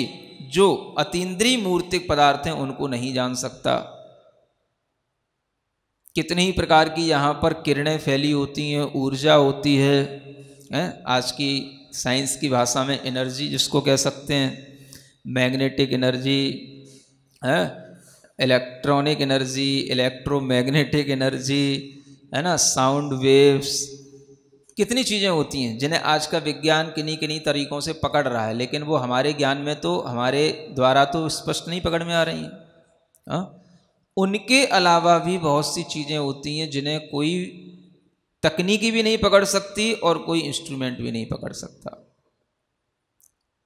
जो अतीन्द्रीय मूर्तिक पदार्थ हैं उनको नहीं जान सकता कितने ही प्रकार की यहाँ पर किरणें फैली होती हैं ऊर्जा होती है, है? आज की साइंस की भाषा में एनर्जी जिसको कह सकते हैं मैग्नेटिक एनर्जी है इलेक्ट्रॉनिक एनर्जी इलेक्ट्रोमैग्नेटिक एनर्जी है ना साउंड वेव्स कितनी चीज़ें होती हैं जिन्हें आज का विज्ञान किन्हीं किन्हीं तरीक़ों से पकड़ रहा है लेकिन वो हमारे ज्ञान में तो हमारे द्वारा तो स्पष्ट नहीं पकड़ में आ रही हैं हाँ? उनके अलावा भी बहुत सी चीज़ें होती हैं जिन्हें कोई तकनीकी भी नहीं पकड़ सकती और कोई इंस्ट्रूमेंट भी नहीं पकड़ सकता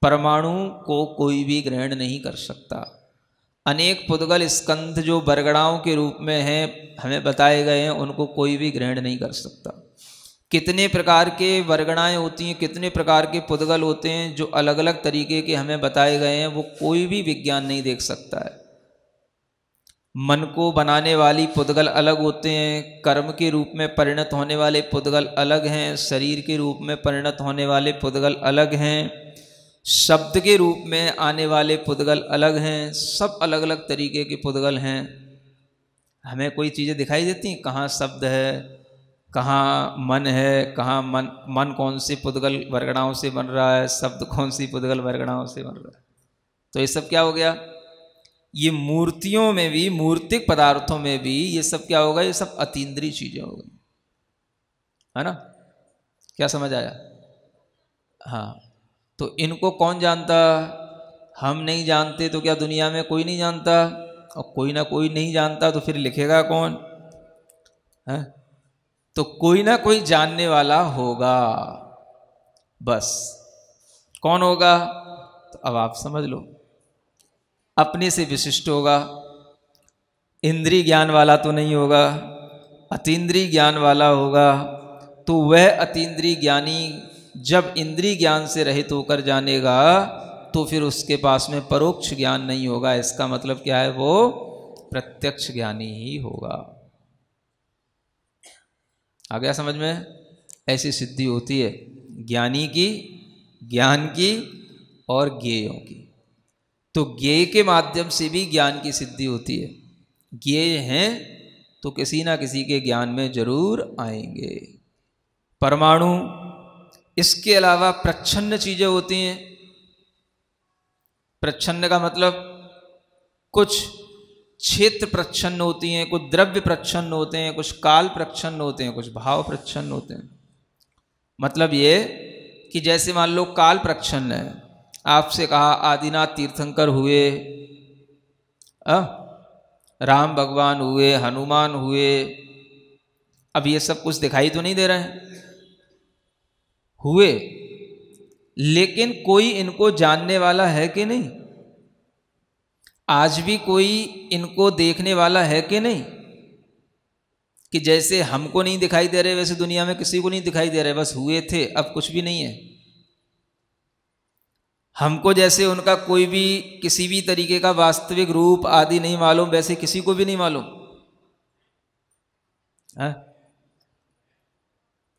परमाणु को कोई भी ग्रहण नहीं कर सकता अनेक पुद्गल स्कंध जो बरगड़ाओं के रूप में हैं हमें बताए गए हैं उनको कोई भी ग्रहण नहीं कर सकता कितने प्रकार के वर्गणाएँ होती हैं कितने प्रकार के पुद्गल होते हैं जो अलग अलग तरीके के हमें बताए गए हैं वो कोई भी विज्ञान नहीं देख सकता है मन को बनाने वाली पुद्गल अलग होते हैं कर्म के रूप में परिणत होने वाले पुद्गल अलग हैं शरीर के रूप में परिणत होने वाले पुद्गल अलग हैं शब्द के रूप में आने वाले पुद्गल अलग हैं सब अलग अलग तरीके के पुद्गल हैं हमें कोई चीज़ें दिखाई देती हैं कहाँ शब्द है कहाँ मन है कहाँ मन मन कौन सी पुद्गल वर्गणाओं से बन रहा है शब्द कौन सी पुद्गल वर्गणाओं से बन रहा है तो ये सब क्या हो गया ये मूर्तियों में भी मूर्तिक पदार्थों में भी ये सब क्या होगा ये सब अतीन्द्रीय चीज़ें हो गई है ना क्या समझ आया हाँ तो इनको कौन जानता हम नहीं जानते तो क्या दुनिया में कोई नहीं जानता और कोई ना कोई नहीं जानता तो फिर लिखेगा कौन है तो कोई ना कोई जानने वाला होगा बस कौन होगा तो अब आप समझ लो अपने से विशिष्ट होगा इंद्री ज्ञान वाला तो नहीं होगा अतीन्द्रीय ज्ञान वाला होगा तो वह अतीन्द्रीय ज्ञानी जब इंद्री ज्ञान से रहित होकर जानेगा तो फिर उसके पास में परोक्ष ज्ञान नहीं होगा इसका मतलब क्या है वो प्रत्यक्ष ज्ञानी ही होगा आ गया समझ में ऐसी सिद्धि होती है ज्ञानी की ज्ञान की और ज्ञेयों की तो ज्ञेय के माध्यम से भी ज्ञान की सिद्धि होती है ज्ञेय हैं तो किसी ना किसी के ज्ञान में जरूर आएंगे परमाणु इसके अलावा प्रच्छन्न चीज़ें होती हैं प्रच्छन्न का मतलब कुछ क्षेत्र प्रच्छन्न होती हैं कुछ द्रव्य प्रच्छन्न होते हैं कुछ काल प्रच्छन्न होते हैं कुछ भाव प्रच्छन्न होते हैं मतलब ये कि जैसे मान लो काल प्रच्छन्न है आपसे कहा आदिनाथ तीर्थंकर हुए आ? राम भगवान हुए हनुमान हुए अब ये सब कुछ दिखाई तो नहीं दे रहे हैं हुए लेकिन कोई इनको जानने वाला है कि नहीं आज भी कोई इनको देखने वाला है कि नहीं कि जैसे हमको नहीं दिखाई दे रहे वैसे दुनिया में किसी को नहीं दिखाई दे रहे बस हुए थे अब कुछ भी नहीं है हमको जैसे उनका कोई भी किसी भी तरीके का वास्तविक रूप आदि नहीं मालूम वैसे किसी को भी नहीं मालूम है हाँ?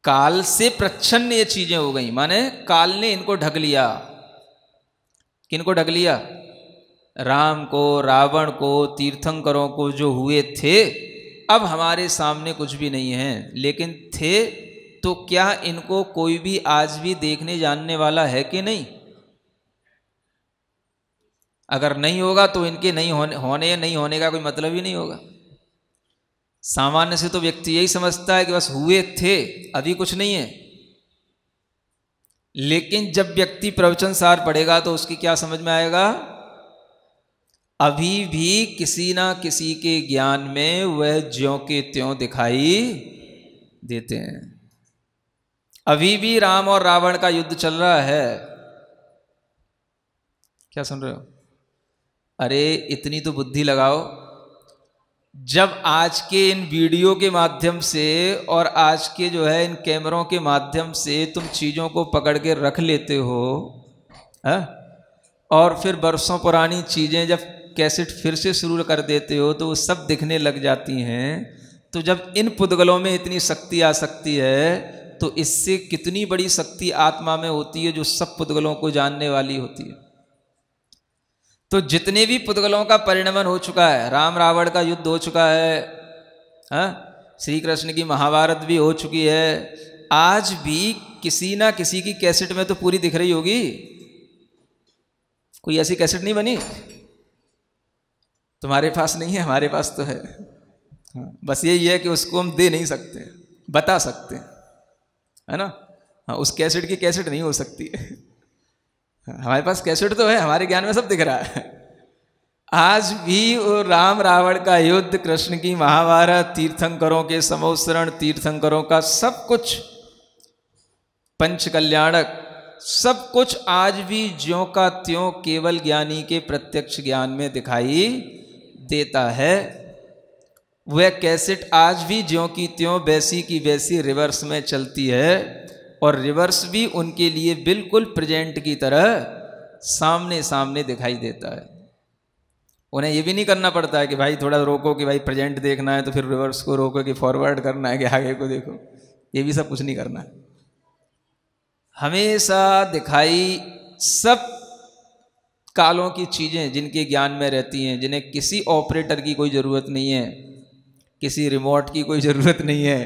काल से प्रच्छन्न ये चीज़ें हो गई माने काल ने इनको ढक लिया किनको ढक लिया राम को रावण को तीर्थंकरों को जो हुए थे अब हमारे सामने कुछ भी नहीं है लेकिन थे तो क्या इनको कोई भी आज भी देखने जानने वाला है कि नहीं अगर नहीं होगा तो इनके नहीं होने होने या नहीं होने का कोई मतलब ही नहीं होगा सामान्य से तो व्यक्ति यही समझता है कि बस हुए थे अभी कुछ नहीं है लेकिन जब व्यक्ति प्रवचन सार पढ़ेगा तो उसकी क्या समझ में आएगा अभी भी किसी ना किसी के ज्ञान में वह ज्यों के त्यों दिखाई देते हैं अभी भी राम और रावण का युद्ध चल रहा है क्या सुन रहे हो अरे इतनी तो बुद्धि लगाओ जब आज के इन वीडियो के माध्यम से और आज के जो है इन कैमरों के माध्यम से तुम चीज़ों को पकड़ के रख लेते हो है? हाँ? और फिर बरसों पुरानी चीज़ें जब कैसेट फिर से शुरू कर देते हो तो वो सब दिखने लग जाती हैं तो जब इन पुद्गलों में इतनी शक्ति आ सकती है तो इससे कितनी बड़ी शक्ति आत्मा में होती है जो सब पुद्गलों को जानने वाली होती है तो जितने भी पुतगलों का परिणमन हो चुका है राम रावण का युद्ध हो चुका है हा? श्री कृष्ण की महाभारत भी हो चुकी है आज भी किसी ना किसी की कैसेट में तो पूरी दिख रही होगी कोई ऐसी कैसेट नहीं बनी तुम्हारे पास नहीं है हमारे पास तो है हाँ, बस यही है कि उसको हम दे नहीं सकते बता सकते है ना हाँ उस कैसेट की कैसेट नहीं हो सकती है हमारे पास कैसेट तो है हमारे ज्ञान में सब दिख रहा है आज भी वो राम रावण का युद्ध कृष्ण की महाभारत तीर्थंकरों के समोसरण तीर्थंकरों का सब कुछ पंच कल्याणक सब कुछ आज भी ज्यो का त्यों केवल ज्ञानी के प्रत्यक्ष ज्ञान में दिखाई देता है वह कैसेट आज भी ज्यो की त्यों वैसी की वैसी रिवर्स में चलती है और रिवर्स भी उनके लिए बिल्कुल प्रेजेंट की तरह सामने सामने दिखाई देता है उन्हें यह भी नहीं करना पड़ता है कि भाई थोड़ा रोको कि भाई प्रेजेंट देखना है तो फिर रिवर्स को रोको कि फॉरवर्ड करना है कि आगे को देखो ये भी सब कुछ नहीं करना है हमेशा दिखाई सब कालों की चीज़ें जिनके ज्ञान में रहती हैं जिन्हें किसी ऑपरेटर की कोई ज़रूरत नहीं है किसी रिमोट की कोई ज़रूरत नहीं है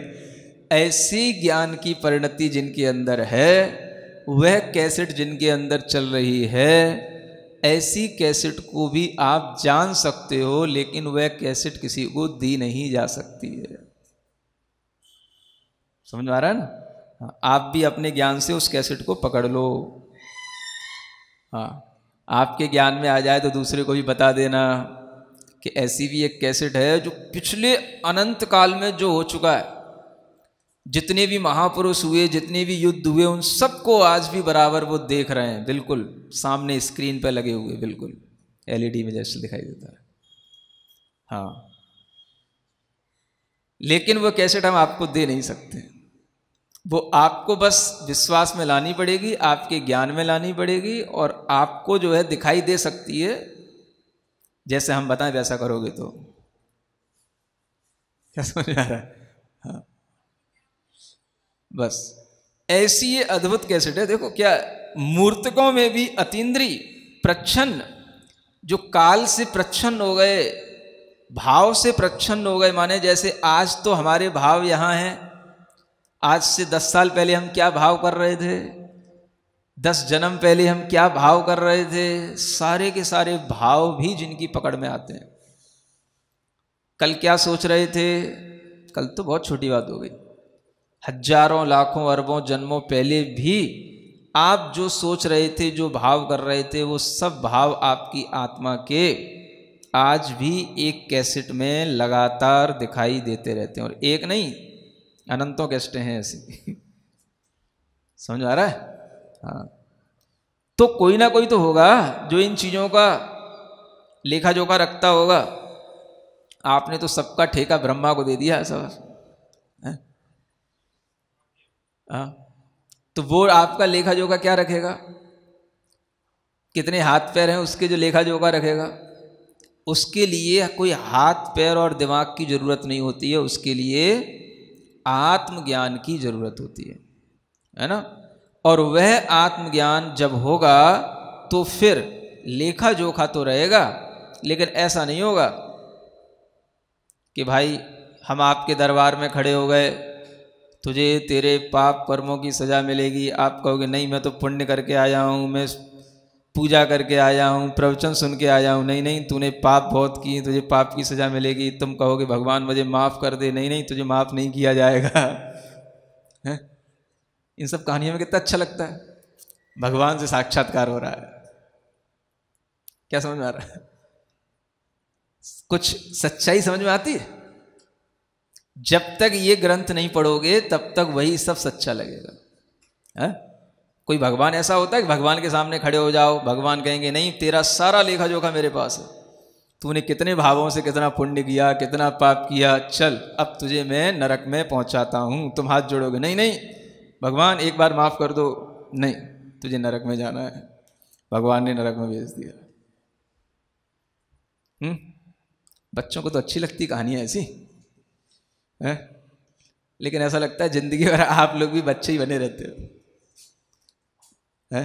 ऐसी ज्ञान की परिणति जिनके अंदर है वह कैसेट जिनके अंदर चल रही है ऐसी कैसेट को भी आप जान सकते हो लेकिन वह कैसेट किसी को दी नहीं जा सकती है समझ आ रहा है ना हाँ, आप भी अपने ज्ञान से उस कैसेट को पकड़ लो हाँ आपके ज्ञान में आ जाए तो दूसरे को भी बता देना कि ऐसी भी एक कैसेट है जो पिछले अनंत काल में जो हो चुका है जितने भी महापुरुष हुए जितने भी युद्ध हुए उन सबको आज भी बराबर वो देख रहे हैं बिल्कुल सामने स्क्रीन पर लगे हुए बिल्कुल एलईडी में जैसे दिखाई देता है हाँ लेकिन वो कैसेट हम आपको दे नहीं सकते वो आपको बस विश्वास में लानी पड़ेगी आपके ज्ञान में लानी पड़ेगी और आपको जो है दिखाई दे सकती है जैसे हम बताएं वैसा करोगे तो क्या समझ आ रहा है हाँ बस ऐसी ये अद्भुत कैसेट है देखो क्या मूर्तकों में भी अतीन्द्री प्रच्छन्न जो काल से प्रच्छन्न हो गए भाव से प्रच्छन्न हो गए माने जैसे आज तो हमारे भाव यहाँ हैं आज से दस साल पहले हम क्या भाव कर रहे थे दस जन्म पहले हम क्या भाव कर रहे थे सारे के सारे भाव भी जिनकी पकड़ में आते हैं कल क्या सोच रहे थे कल तो बहुत छोटी बात हो गई हजारों लाखों अरबों जन्मों पहले भी आप जो सोच रहे थे जो भाव कर रहे थे वो सब भाव आपकी आत्मा के आज भी एक कैसेट में लगातार दिखाई देते रहते हैं और एक नहीं अनंतों कैसेटें हैं ऐसी समझ आ रहा है हाँ तो कोई ना कोई तो होगा जो इन चीज़ों का लेखा जोखा रखता होगा आपने तो सबका ठेका ब्रह्मा को दे दिया है सब आ, हाँ? तो वो आपका लेखा जोखा क्या रखेगा कितने हाथ पैर हैं उसके जो लेखा जोखा रखेगा उसके लिए कोई हाथ पैर और दिमाग की ज़रूरत नहीं होती है उसके लिए आत्मज्ञान की ज़रूरत होती है है ना और वह आत्मज्ञान जब होगा तो फिर लेखा जोखा तो रहेगा लेकिन ऐसा नहीं होगा कि भाई हम आपके दरबार में खड़े हो गए तुझे तेरे पाप कर्मों की सज़ा मिलेगी आप कहोगे नहीं मैं तो पुण्य करके आया हूँ मैं पूजा करके आया हूँ प्रवचन सुन के आया हूँ नहीं नहीं तूने पाप बहुत किए तुझे पाप की सज़ा मिलेगी तुम कहोगे भगवान मुझे माफ़ कर दे नहीं नहीं तुझे माफ़ नहीं किया जाएगा है इन सब कहानियों में कितना अच्छा लगता है भगवान से साक्षात्कार हो रहा है क्या समझ में आ रहा है कुछ सच्चाई समझ में आती है जब तक ये ग्रंथ नहीं पढ़ोगे तब तक वही सब सच्चा लगेगा है हाँ? कोई भगवान ऐसा होता है कि भगवान के सामने खड़े हो जाओ भगवान कहेंगे नहीं तेरा सारा लेखा जोखा मेरे पास है तूने कितने भावों से कितना पुण्य किया कितना पाप किया चल अब तुझे मैं नरक में पहुंचाता हूँ तुम हाथ जोड़ोगे नहीं नहीं भगवान एक बार माफ़ कर दो नहीं तुझे नरक में जाना है भगवान ने नरक में भेज दिया हुँ? हम्म? बच्चों को तो अच्छी लगती कहानियाँ ऐसी है लेकिन ऐसा लगता है जिंदगी भर आप लोग भी बच्चे ही बने रहते हो है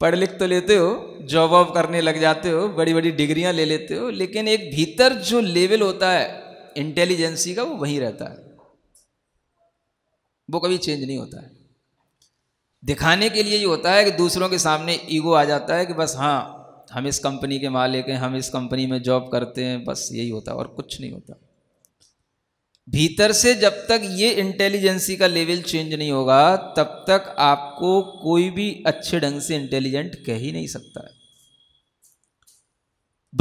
पढ़ लिख तो लेते हो जॉब वॉब करने लग जाते हो बड़ी बड़ी डिग्रियां ले लेते हो लेकिन एक भीतर जो लेवल होता है इंटेलिजेंसी का वो वहीं रहता है वो कभी चेंज नहीं होता है दिखाने के लिए ये होता है कि दूसरों के सामने ईगो आ जाता है कि बस हाँ हम इस कंपनी के मालिक हैं हम इस कंपनी में जॉब करते हैं बस यही होता है और कुछ नहीं होता भीतर से जब तक ये इंटेलिजेंसी का लेवल चेंज नहीं होगा तब तक आपको कोई भी अच्छे ढंग से इंटेलिजेंट कह ही नहीं सकता है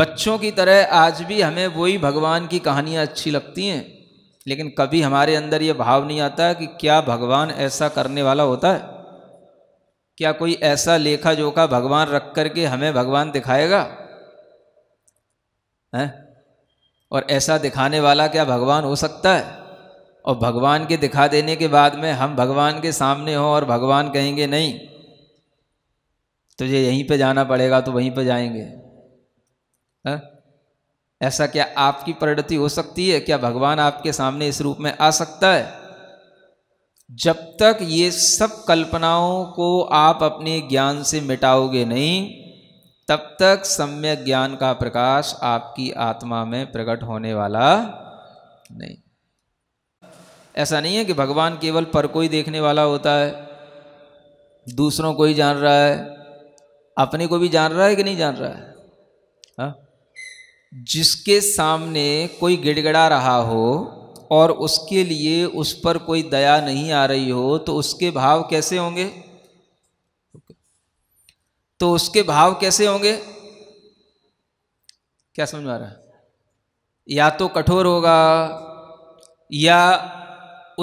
बच्चों की तरह आज भी हमें वही भगवान की कहानियाँ अच्छी लगती हैं लेकिन कभी हमारे अंदर ये भाव नहीं आता कि क्या भगवान ऐसा करने वाला होता है क्या कोई ऐसा लेखा जोखा भगवान रख करके हमें भगवान दिखाएगा है और ऐसा दिखाने वाला क्या भगवान हो सकता है और भगवान के दिखा देने के बाद में हम भगवान के सामने हों और भगवान कहेंगे नहीं तुझे यहीं पे जाना पड़ेगा तो वहीं पे जाएंगे है? हाँ? ऐसा क्या आपकी प्रगति हो सकती है क्या भगवान आपके सामने इस रूप में आ सकता है जब तक ये सब कल्पनाओं को आप अपने ज्ञान से मिटाओगे नहीं तब तक सम्यक ज्ञान का प्रकाश आपकी आत्मा में प्रकट होने वाला नहीं ऐसा नहीं है कि भगवान केवल पर को ही देखने वाला होता है दूसरों को ही जान रहा है अपने को भी जान रहा है कि नहीं जान रहा है हा? जिसके सामने कोई गिड़गड़ा रहा हो और उसके लिए उस पर कोई दया नहीं आ रही हो तो उसके भाव कैसे होंगे तो उसके भाव कैसे होंगे क्या समझ आ रहा है या तो कठोर होगा या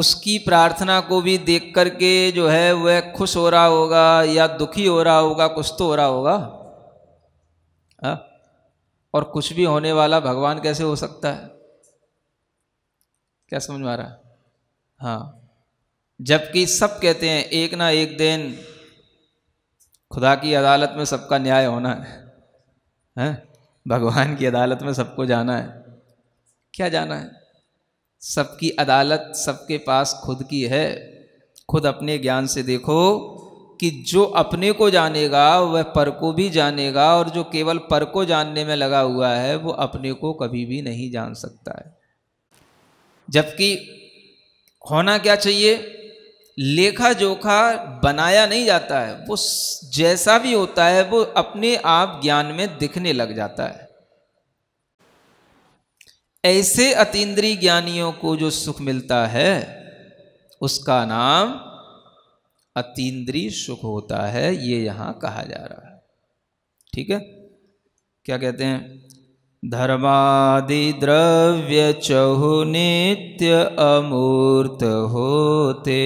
उसकी प्रार्थना को भी देख करके जो है वह खुश हो रहा होगा या दुखी हो रहा होगा कुछ तो हो रहा होगा आ? हाँ? और कुछ भी होने वाला भगवान कैसे हो सकता है क्या समझ में आ रहा है हाँ जबकि सब कहते हैं एक ना एक दिन खुदा की अदालत में सबका न्याय होना है हैं भगवान की अदालत में सबको जाना है क्या जाना है सबकी अदालत सबके पास खुद की है खुद अपने ज्ञान से देखो कि जो अपने को जानेगा वह पर को भी जानेगा और जो केवल पर को जानने में लगा हुआ है वो अपने को कभी भी नहीं जान सकता है जबकि होना क्या चाहिए लेखा जोखा बनाया नहीं जाता है वो जैसा भी होता है वो अपने आप ज्ञान में दिखने लग जाता है ऐसे अतीन्द्रीय ज्ञानियों को जो सुख मिलता है उसका नाम अतीन्द्रीय सुख होता है ये यहां कहा जा रहा है ठीक है क्या कहते हैं धर्मादि द्रव्य चहु नित्य अमूर्त होते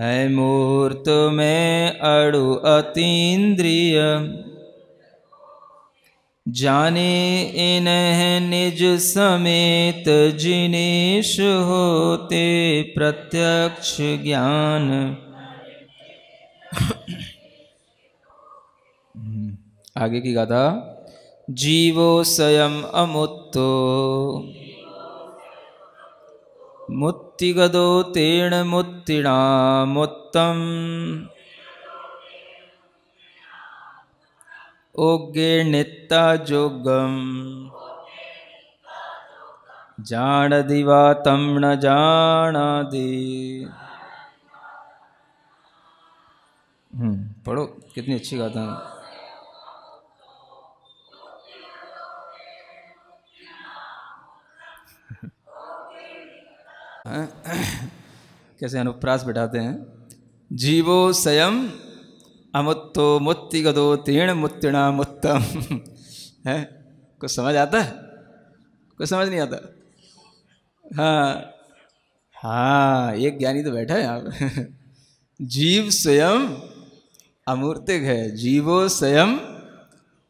है मूर्त में अड़ु अतीन्द्रिय जाने इन्हें निज समेत जिनेश होते प्रत्यक्ष ज्ञान आगे की गाथा जीवो स्वयं अमुत्तो मुत मुक्तिगदो तेण मुत्तिणामुत्तम् ओगे नित्ता जोगम जान दिवा तम न जाना दी हम्म, पढ़ो कितनी अच्छी गाता है कैसे अनुप्रास बैठाते हैं जीवो स्वयं अमुत्तो मुत्ति गो तीर्ण मुत्तिणा मुत्तम है कुछ समझ आता है कुछ समझ नहीं आता हाँ हाँ एक ज्ञानी तो बैठा है यहाँ जीव स्वयं अमूर्तिक है जीवो स्वयं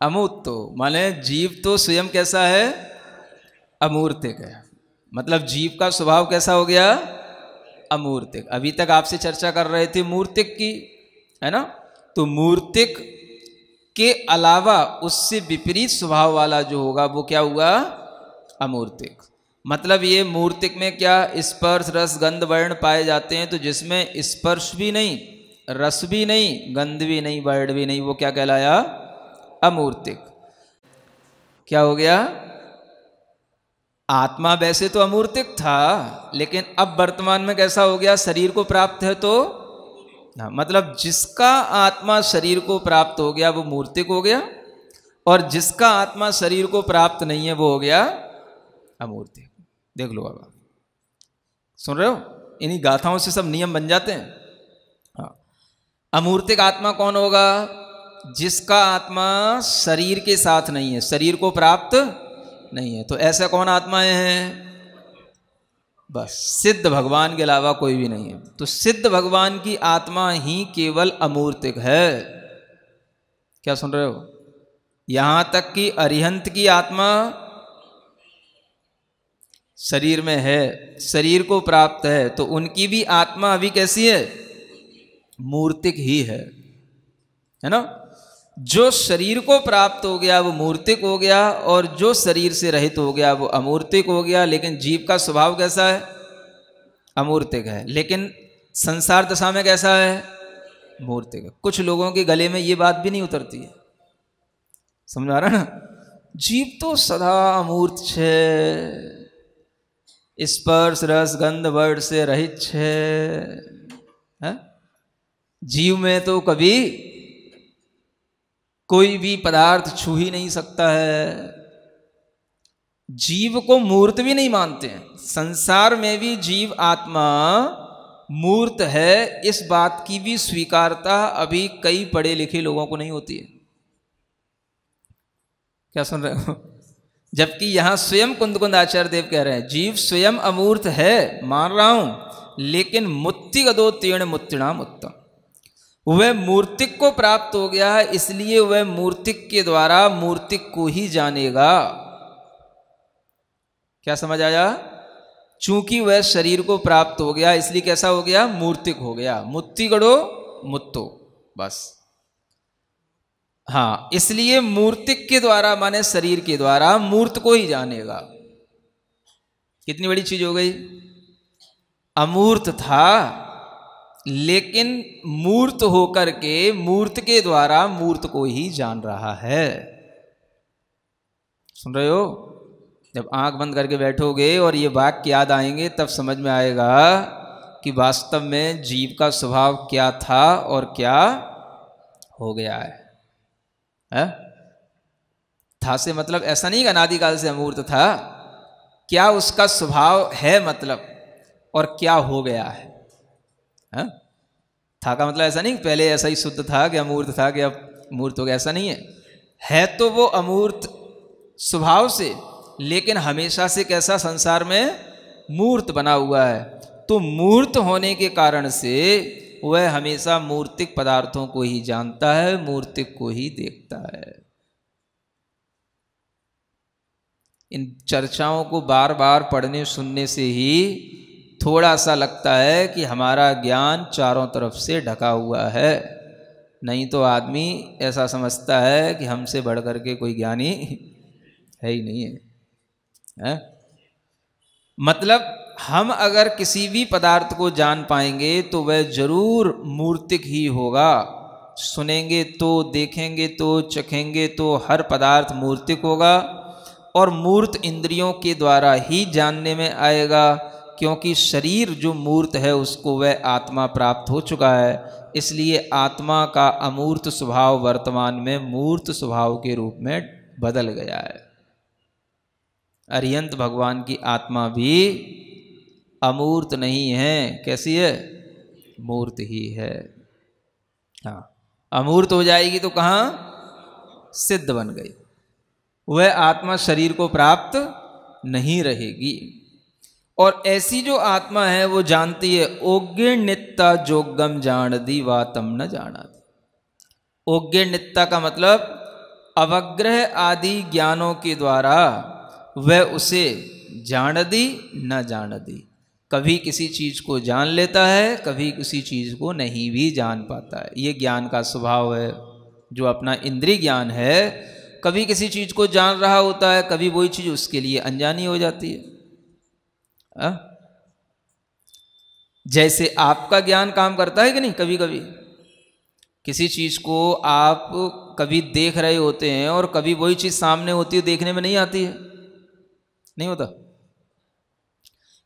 अमूर्तो माने जीव तो स्वयं कैसा है अमूर्तिक है मतलब जीव का स्वभाव कैसा हो गया अमूर्तिक अभी तक आपसे चर्चा कर रहे थे मूर्तिक की है ना तो मूर्तिक के अलावा उससे विपरीत स्वभाव वाला जो होगा वो क्या हुआ अमूर्तिक मतलब ये मूर्तिक में क्या स्पर्श रस गंध वर्ण पाए जाते हैं तो जिसमें स्पर्श भी नहीं रस भी नहीं गंध भी नहीं वर्ण भी नहीं वो क्या कहलाया अमूर्तिक क्या हो गया आत्मा वैसे तो अमूर्तिक था लेकिन अब वर्तमान में कैसा हो गया शरीर को प्राप्त है तो ना, हाँ, मतलब जिसका आत्मा शरीर को प्राप्त हो गया वो मूर्तिक हो गया और जिसका आत्मा शरीर को प्राप्त नहीं है वो हो गया अमूर्तिक देख लो बाबा सुन रहे हो इन्हीं गाथाओं से सब नियम बन जाते हैं हाँ अमूर्तिक आत्मा कौन होगा जिसका आत्मा शरीर के साथ नहीं है शरीर को प्राप्त नहीं है तो ऐसे कौन आत्माएं हैं बस सिद्ध भगवान के अलावा कोई भी नहीं है तो सिद्ध भगवान की आत्मा ही केवल अमूर्तिक है क्या सुन रहे हो यहां तक कि अरिहंत की आत्मा शरीर में है शरीर को प्राप्त है तो उनकी भी आत्मा अभी कैसी है मूर्तिक ही है है ना जो शरीर को प्राप्त हो गया वो मूर्तिक हो गया और जो शरीर से रहित हो गया वो अमूर्तिक हो गया लेकिन जीव का स्वभाव कैसा है अमूर्तिक है लेकिन संसार दशा में कैसा है मूर्तिक कुछ लोगों के गले में ये बात भी नहीं उतरती है समझा रहा ना जीव तो सदा अमूर्त छे स्पर्श रस गंध वर्ड से रहित छे है? जीव में तो कभी कोई भी पदार्थ छू ही नहीं सकता है जीव को मूर्त भी नहीं मानते हैं संसार में भी जीव आत्मा मूर्त है इस बात की भी स्वीकारता अभी कई पढ़े लिखे लोगों को नहीं होती है क्या सुन रहे हो जबकि यहां स्वयं कुंद कुंद आचार्य देव कह रहे हैं जीव स्वयं अमूर्त है मान रहा हूं लेकिन मुत्ति गदो तीर्ण मुत्तिणाम उत्तम वह मूर्तिक को प्राप्त हो गया है इसलिए वह मूर्तिक के द्वारा मूर्तिक को ही जानेगा क्या समझ आया चूंकि वह शरीर को प्राप्त हो गया इसलिए कैसा हो गया मूर्तिक हो गया मुत्ती गढ़ो मुत्तो बस हाँ इसलिए मूर्तिक के द्वारा माने शरीर के द्वारा मूर्त को ही जानेगा कितनी बड़ी चीज हो गई अमूर्त था लेकिन मूर्त होकर के मूर्त के द्वारा मूर्त को ही जान रहा है सुन रहे हो जब आंख बंद करके बैठोगे और ये वाक्य याद आएंगे तब समझ में आएगा कि वास्तव में जीव का स्वभाव क्या था और क्या हो गया है, है? था से मतलब ऐसा नहीं अनादिकाल से अमूर्त था क्या उसका स्वभाव है मतलब और क्या हो गया है है हाँ? था का मतलब ऐसा नहीं पहले ऐसा ही शुद्ध था कि अमूर्त था कि अब मूर्त हो गया ऐसा नहीं है है तो वो अमूर्त स्वभाव से लेकिन हमेशा से कैसा संसार में मूर्त बना हुआ है तो मूर्त होने के कारण से वह हमेशा मूर्तिक पदार्थों को ही जानता है मूर्तिक को ही देखता है इन चर्चाओं को बार बार पढ़ने सुनने से ही थोड़ा सा लगता है कि हमारा ज्ञान चारों तरफ से ढका हुआ है नहीं तो आदमी ऐसा समझता है कि हमसे बढ़ कर के कोई ज्ञानी है ही नहीं है, है? मतलब हम अगर किसी भी पदार्थ को जान पाएंगे तो वह जरूर मूर्तिक ही होगा सुनेंगे तो देखेंगे तो चखेंगे तो हर पदार्थ मूर्तिक होगा और मूर्त इंद्रियों के द्वारा ही जानने में आएगा क्योंकि शरीर जो मूर्त है उसको वह आत्मा प्राप्त हो चुका है इसलिए आत्मा का अमूर्त स्वभाव वर्तमान में मूर्त स्वभाव के रूप में बदल गया है अरियंत भगवान की आत्मा भी अमूर्त नहीं है कैसी है मूर्त ही है हाँ अमूर्त हो जाएगी तो कहाँ सिद्ध बन गई वह आत्मा शरीर को प्राप्त नहीं रहेगी और ऐसी जो आत्मा है वो जानती है ओग्य नित्ता जोगम जान दी वा तम न जाना दी ओग्य नित्ता का मतलब अवग्रह आदि ज्ञानों के द्वारा वह उसे जान दी न जान दी कभी किसी चीज़ को जान लेता है कभी किसी चीज़ को नहीं भी जान पाता है ये ज्ञान का स्वभाव है जो अपना इंद्रिय ज्ञान है कभी किसी चीज़ को जान रहा होता है कभी वही चीज़ उसके लिए अनजानी हो जाती है आ? हाँ? जैसे आपका ज्ञान काम करता है कि नहीं कभी कभी किसी चीज़ को आप कभी देख रहे होते हैं और कभी वही चीज़ सामने होती है देखने में नहीं आती है नहीं होता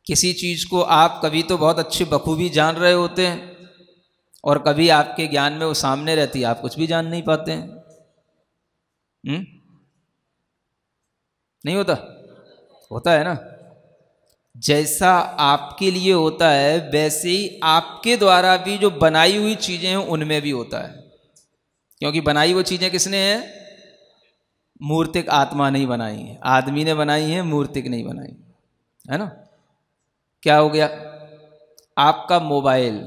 किसी चीज़ को आप कभी तो बहुत अच्छी बखूबी जान रहे होते हैं और कभी आपके ज्ञान में वो सामने रहती है आप कुछ भी जान नहीं पाते हैं हुँ? हम्म? नहीं होता होता है ना जैसा आपके लिए होता है वैसे ही आपके द्वारा भी जो बनाई हुई चीज़ें हैं उनमें भी होता है क्योंकि बनाई वो चीज़ें किसने हैं मूर्तिक आत्मा नहीं बनाई है आदमी ने बनाई है मूर्तिक नहीं बनाई है ना क्या हो गया आपका मोबाइल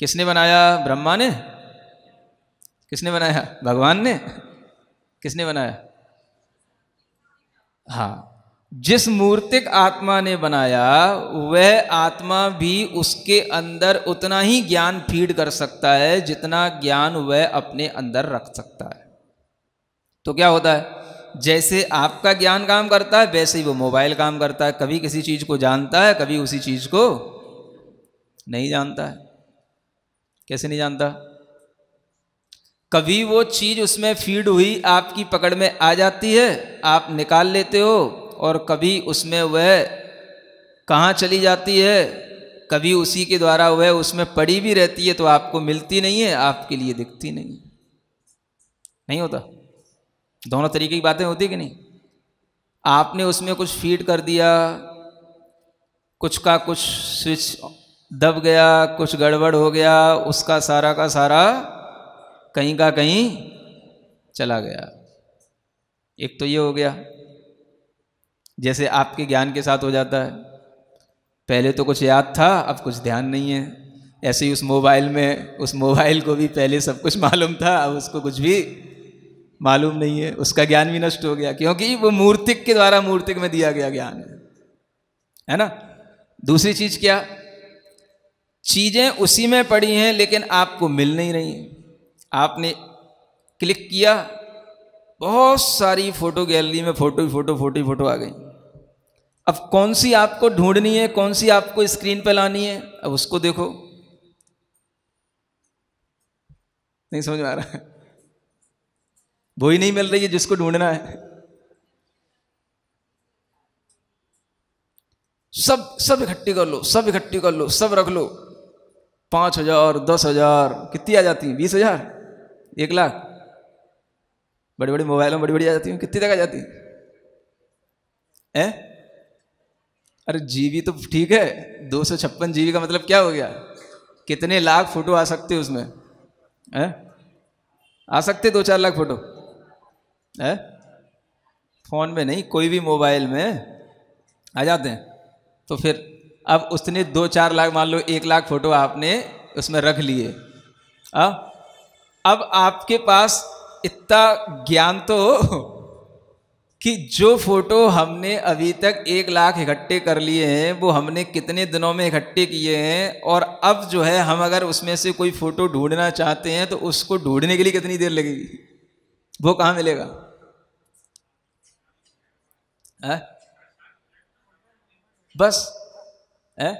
किसने बनाया ब्रह्मा ने किसने बनाया भगवान ने किसने बनाया हाँ जिस मूर्तिक आत्मा ने बनाया वह आत्मा भी उसके अंदर उतना ही ज्ञान फीड कर सकता है जितना ज्ञान वह अपने अंदर रख सकता है तो क्या होता है जैसे आपका ज्ञान काम करता है वैसे ही वो मोबाइल काम करता है कभी किसी चीज़ को जानता है कभी उसी चीज़ को नहीं जानता है कैसे नहीं जानता कभी वो चीज़ उसमें फीड हुई आपकी पकड़ में आ जाती है आप निकाल लेते हो और कभी उसमें वह कहाँ चली जाती है कभी उसी के द्वारा वह उसमें पड़ी भी रहती है तो आपको मिलती नहीं है आपके लिए दिखती नहीं नहीं होता दोनों तरीके की बातें होती कि नहीं आपने उसमें कुछ फीड कर दिया कुछ का कुछ स्विच दब गया कुछ गड़बड़ हो गया उसका सारा का सारा कहीं का कहीं चला गया एक तो ये हो गया जैसे आपके ज्ञान के साथ हो जाता है पहले तो कुछ याद था अब कुछ ध्यान नहीं है ऐसे ही उस मोबाइल में उस मोबाइल को भी पहले सब कुछ मालूम था अब उसको कुछ भी मालूम नहीं है उसका ज्ञान भी नष्ट हो गया क्योंकि वो मूर्तिक के द्वारा मूर्तिक में दिया गया ज्ञान है है ना दूसरी चीज क्या चीजें उसी में पड़ी हैं लेकिन आपको मिल नहीं रही हैं आपने क्लिक किया बहुत सारी फ़ोटो गैलरी में फ़ोटो फ़ोटो फ़ोटो फ़ोटो आ गई अब कौन सी आपको ढूंढनी है कौन सी आपको स्क्रीन पर लानी है अब उसको देखो नहीं समझ में आ रहा है वो ही नहीं मिल रही है जिसको ढूंढना है सब सब इकट्ठी कर लो सब इकट्ठी कर लो सब रख लो पांच हजार दस हजार कितनी आ जाती है बीस हजार एक लाख बड़े बड़े मोबाइलों में बड़ी बड़ी आ जाती है कितनी तक आ जाती है अरे जीबी तो ठीक है दो सौ छप्पन जीबी का मतलब क्या हो गया कितने लाख फोटो आ सकते उसमें है आ सकते दो चार लाख फोटो है फ़ोन में नहीं कोई भी मोबाइल में आ जाते हैं तो फिर अब उसने दो चार लाख मान लो एक लाख फ़ोटो आपने उसमें रख लिए हाँ? अब आपके पास इतना ज्ञान तो कि जो फोटो हमने अभी तक एक लाख इकट्ठे कर लिए हैं वो हमने कितने दिनों में इकट्ठे किए हैं और अब जो है हम अगर उसमें से कोई फ़ोटो ढूंढना चाहते हैं तो उसको ढूंढने के लिए कितनी देर लगेगी वो कहाँ मिलेगा है बस है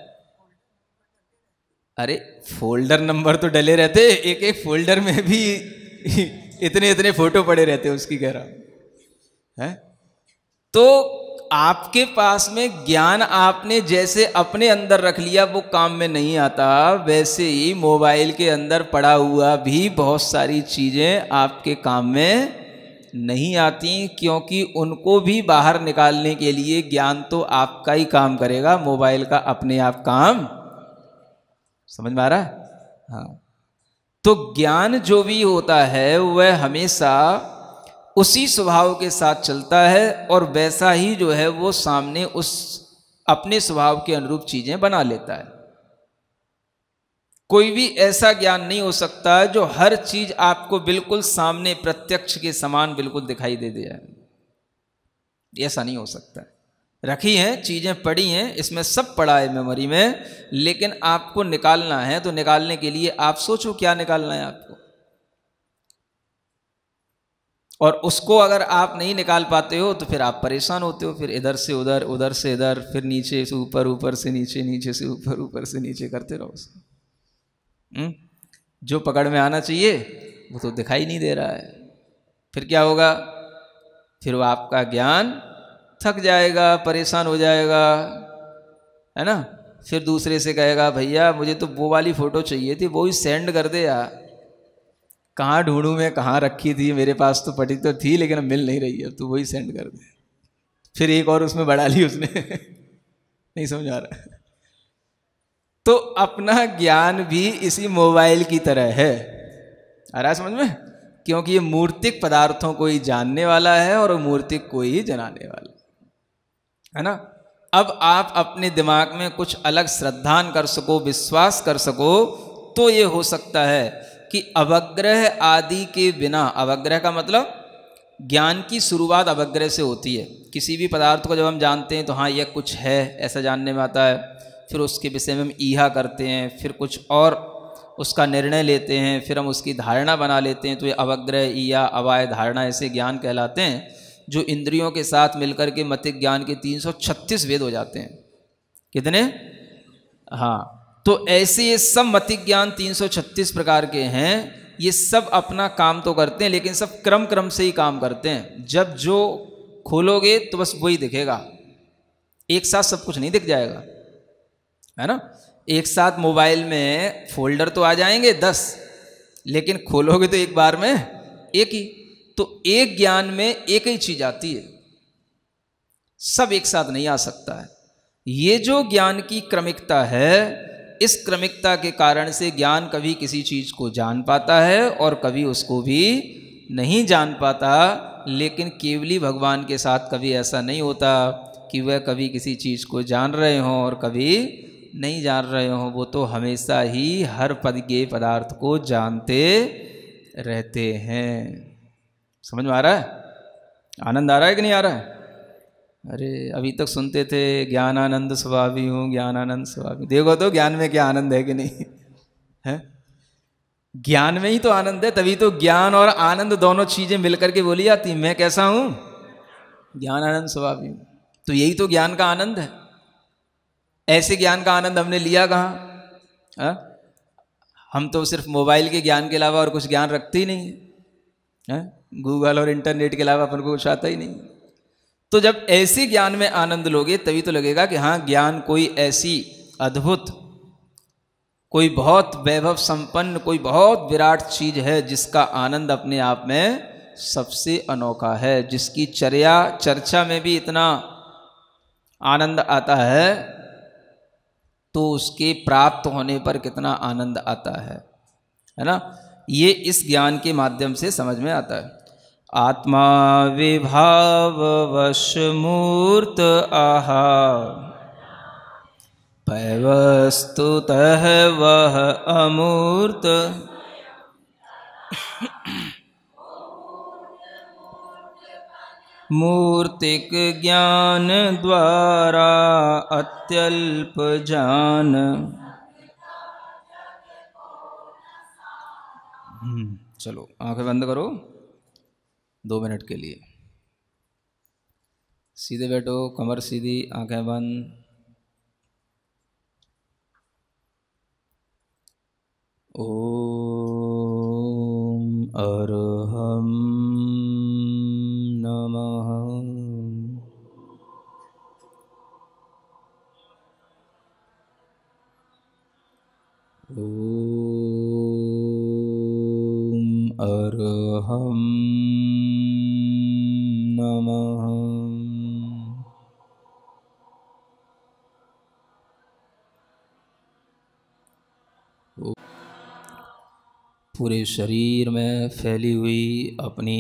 अरे फोल्डर नंबर तो डले रहते एक एक फोल्डर में भी इतने इतने फोटो पड़े रहते उसकी कह रहा है तो आपके पास में ज्ञान आपने जैसे अपने अंदर रख लिया वो काम में नहीं आता वैसे ही मोबाइल के अंदर पड़ा हुआ भी बहुत सारी चीज़ें आपके काम में नहीं आती क्योंकि उनको भी बाहर निकालने के लिए ज्ञान तो आपका ही काम करेगा मोबाइल का अपने आप काम समझ में आ रहा हाँ तो ज्ञान जो भी होता है वह हमेशा उसी स्वभाव के साथ चलता है और वैसा ही जो है वो सामने उस अपने स्वभाव के अनुरूप चीज़ें बना लेता है कोई भी ऐसा ज्ञान नहीं हो सकता जो हर चीज़ आपको बिल्कुल सामने प्रत्यक्ष के समान बिल्कुल दिखाई दे दे ऐसा नहीं हो सकता रखी हैं चीज़ें पड़ी हैं इसमें सब पड़ा है मेमोरी में लेकिन आपको निकालना है तो निकालने के लिए आप सोचो क्या निकालना है आपको और उसको अगर आप नहीं निकाल पाते हो तो फिर आप परेशान होते हो फिर इधर से उधर उधर से इधर फिर नीचे से ऊपर ऊपर से नीचे नीचे से ऊपर ऊपर से नीचे करते रहो उसको हम्म? जो पकड़ में आना चाहिए वो तो दिखाई नहीं दे रहा है फिर क्या होगा फिर वो आपका ज्ञान थक जाएगा परेशान हो जाएगा है ना फिर दूसरे से कहेगा भैया मुझे तो वो वाली फ़ोटो चाहिए थी वो ही सेंड कर दे यार कहाँ ढूंढूँ मैं कहाँ रखी थी मेरे पास तो पटी तो थी लेकिन अब मिल नहीं रही है तो वही सेंड कर दे फिर एक और उसमें बढ़ा ली उसने नहीं समझ आ रहा तो अपना ज्ञान भी इसी मोबाइल की तरह है आ रहा है समझ में क्योंकि ये मूर्तिक पदार्थों को ही जानने वाला है और मूर्तिक को ही जनाने वाला है ना अब आप अपने दिमाग में कुछ अलग श्रद्धान कर सको विश्वास कर सको तो ये हो सकता है कि अवग्रह आदि के बिना अवग्रह का मतलब ज्ञान की शुरुआत अवग्रह से होती है किसी भी पदार्थ को जब हम जानते हैं तो हाँ यह कुछ है ऐसा जानने में आता है फिर उसके विषय में हम ईहा करते हैं फिर कुछ और उसका निर्णय लेते हैं फिर हम उसकी धारणा बना लेते हैं तो ये अवग्रह ईया अवाय धारणा ऐसे ज्ञान कहलाते हैं जो इंद्रियों के साथ मिलकर के मतिक ज्ञान के 336 वेद हो जाते हैं कितने हाँ तो ऐसे ये सब मति ज्ञान 336 प्रकार के हैं ये सब अपना काम तो करते हैं लेकिन सब क्रम क्रम से ही काम करते हैं जब जो खोलोगे तो बस वही दिखेगा एक साथ सब कुछ नहीं दिख जाएगा है ना एक साथ मोबाइल में फोल्डर तो आ जाएंगे दस लेकिन खोलोगे तो एक बार में एक ही तो एक ज्ञान में एक ही चीज आती है सब एक साथ नहीं आ सकता है ये जो ज्ञान की क्रमिकता है इस क्रमिकता के कारण से ज्ञान कभी किसी चीज़ को जान पाता है और कभी उसको भी नहीं जान पाता लेकिन केवली भगवान के साथ कभी ऐसा नहीं होता कि वह कभी किसी चीज़ को जान रहे हों और कभी नहीं जान रहे हों वो तो हमेशा ही हर पद के पदार्थ को जानते रहते हैं समझ में आ रहा है आनंद आ रहा है कि नहीं आ रहा है अरे अभी तक सुनते थे ज्ञानानंद स्वभावी हूँ ज्ञानानंद स्वभावी देखो तो ज्ञान में क्या आनंद है कि नहीं है ज्ञान में ही तो आनंद है तभी तो ज्ञान और आनंद दोनों चीज़ें मिलकर के बोली जाती मैं कैसा हूँ ज्ञान आनंद स्वभावी हूँ तो यही तो ज्ञान का आनंद है ऐसे ज्ञान का आनंद हमने लिया कहाँ हम तो सिर्फ मोबाइल के ज्ञान के अलावा और कुछ ज्ञान रखते ही नहीं है गूगल और इंटरनेट के अलावा अपन को कुछ आता ही नहीं तो जब ऐसे ज्ञान में आनंद लोगे तभी तो लगेगा कि हाँ ज्ञान कोई ऐसी अद्भुत कोई बहुत वैभव संपन्न कोई बहुत विराट चीज है जिसका आनंद अपने आप में सबसे अनोखा है जिसकी चर्या चर्चा में भी इतना आनंद आता है तो उसके प्राप्त होने पर कितना आनंद आता है है ना ये इस ज्ञान के माध्यम से समझ में आता है आत्मा विभाववश मूर्त आह पैवस्तुत वह अमूर्त मूर्तिक ज्ञान द्वारा अत्यल्प जान हम्म, चलो आंखें बंद करो दो मिनट के लिए सीधे बैठो कमर सीधी आंखें बंद ओम अरहम पूरे शरीर में फैली हुई अपनी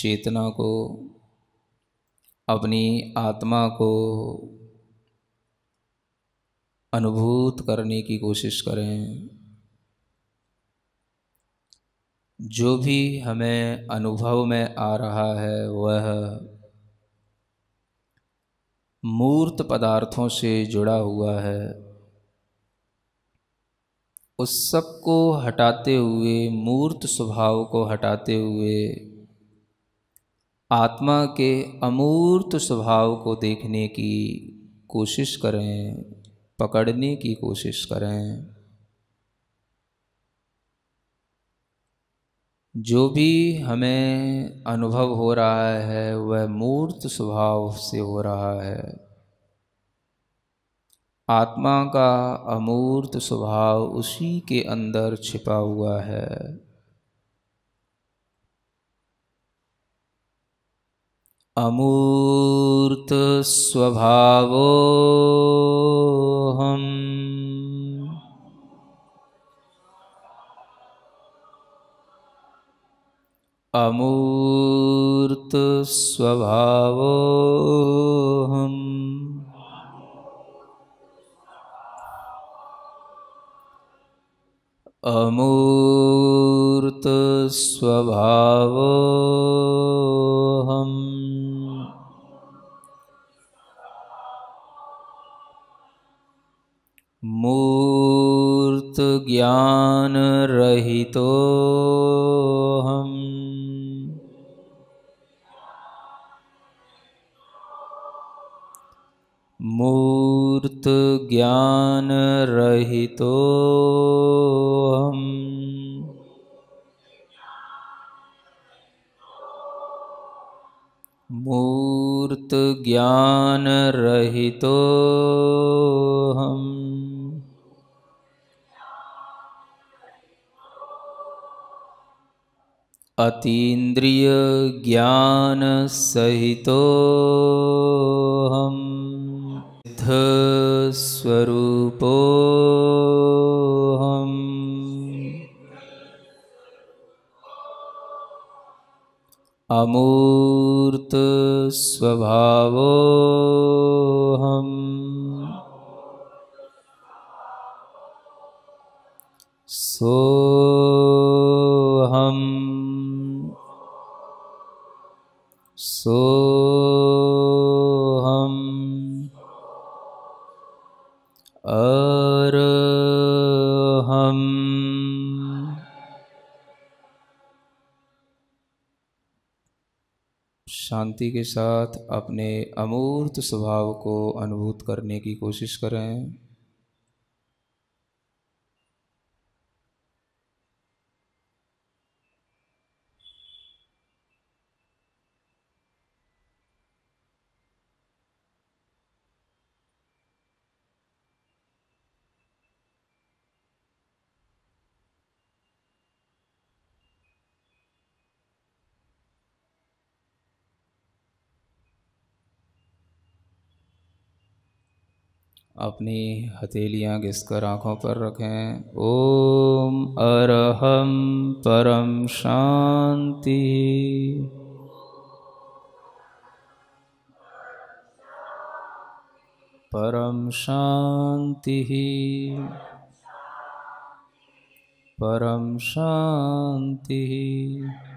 चेतना को अपनी आत्मा को अनुभूत करने की कोशिश करें जो भी हमें अनुभव में आ रहा है वह मूर्त पदार्थों से जुड़ा हुआ है उस सब को हटाते हुए मूर्त स्वभाव को हटाते हुए आत्मा के अमूर्त स्वभाव को देखने की कोशिश करें पकड़ने की कोशिश करें जो भी हमें अनुभव हो रहा है वह मूर्त स्वभाव से हो रहा है आत्मा का अमूर्त स्वभाव उसी के अंदर छिपा हुआ है अमूर्त स्वभाव हम अमूर्त स्वभाव हम अमूर्तस्वभावोऽहम् मूर्त मूर्त ज्ञान रहितो हम मूर्त ज्ञान रहितो हम अतीन्द्रिय ज्ञान सहितो स्वरूपोहम् अमूर्तस्वभावोहम् सो शांति के साथ अपने अमूर्त स्वभाव को अनुभूत करने की कोशिश करें अपनी हथेलियाँ घिसकर आँखों पर रखें ओम अरहम परम शांति परम शांति परम शांति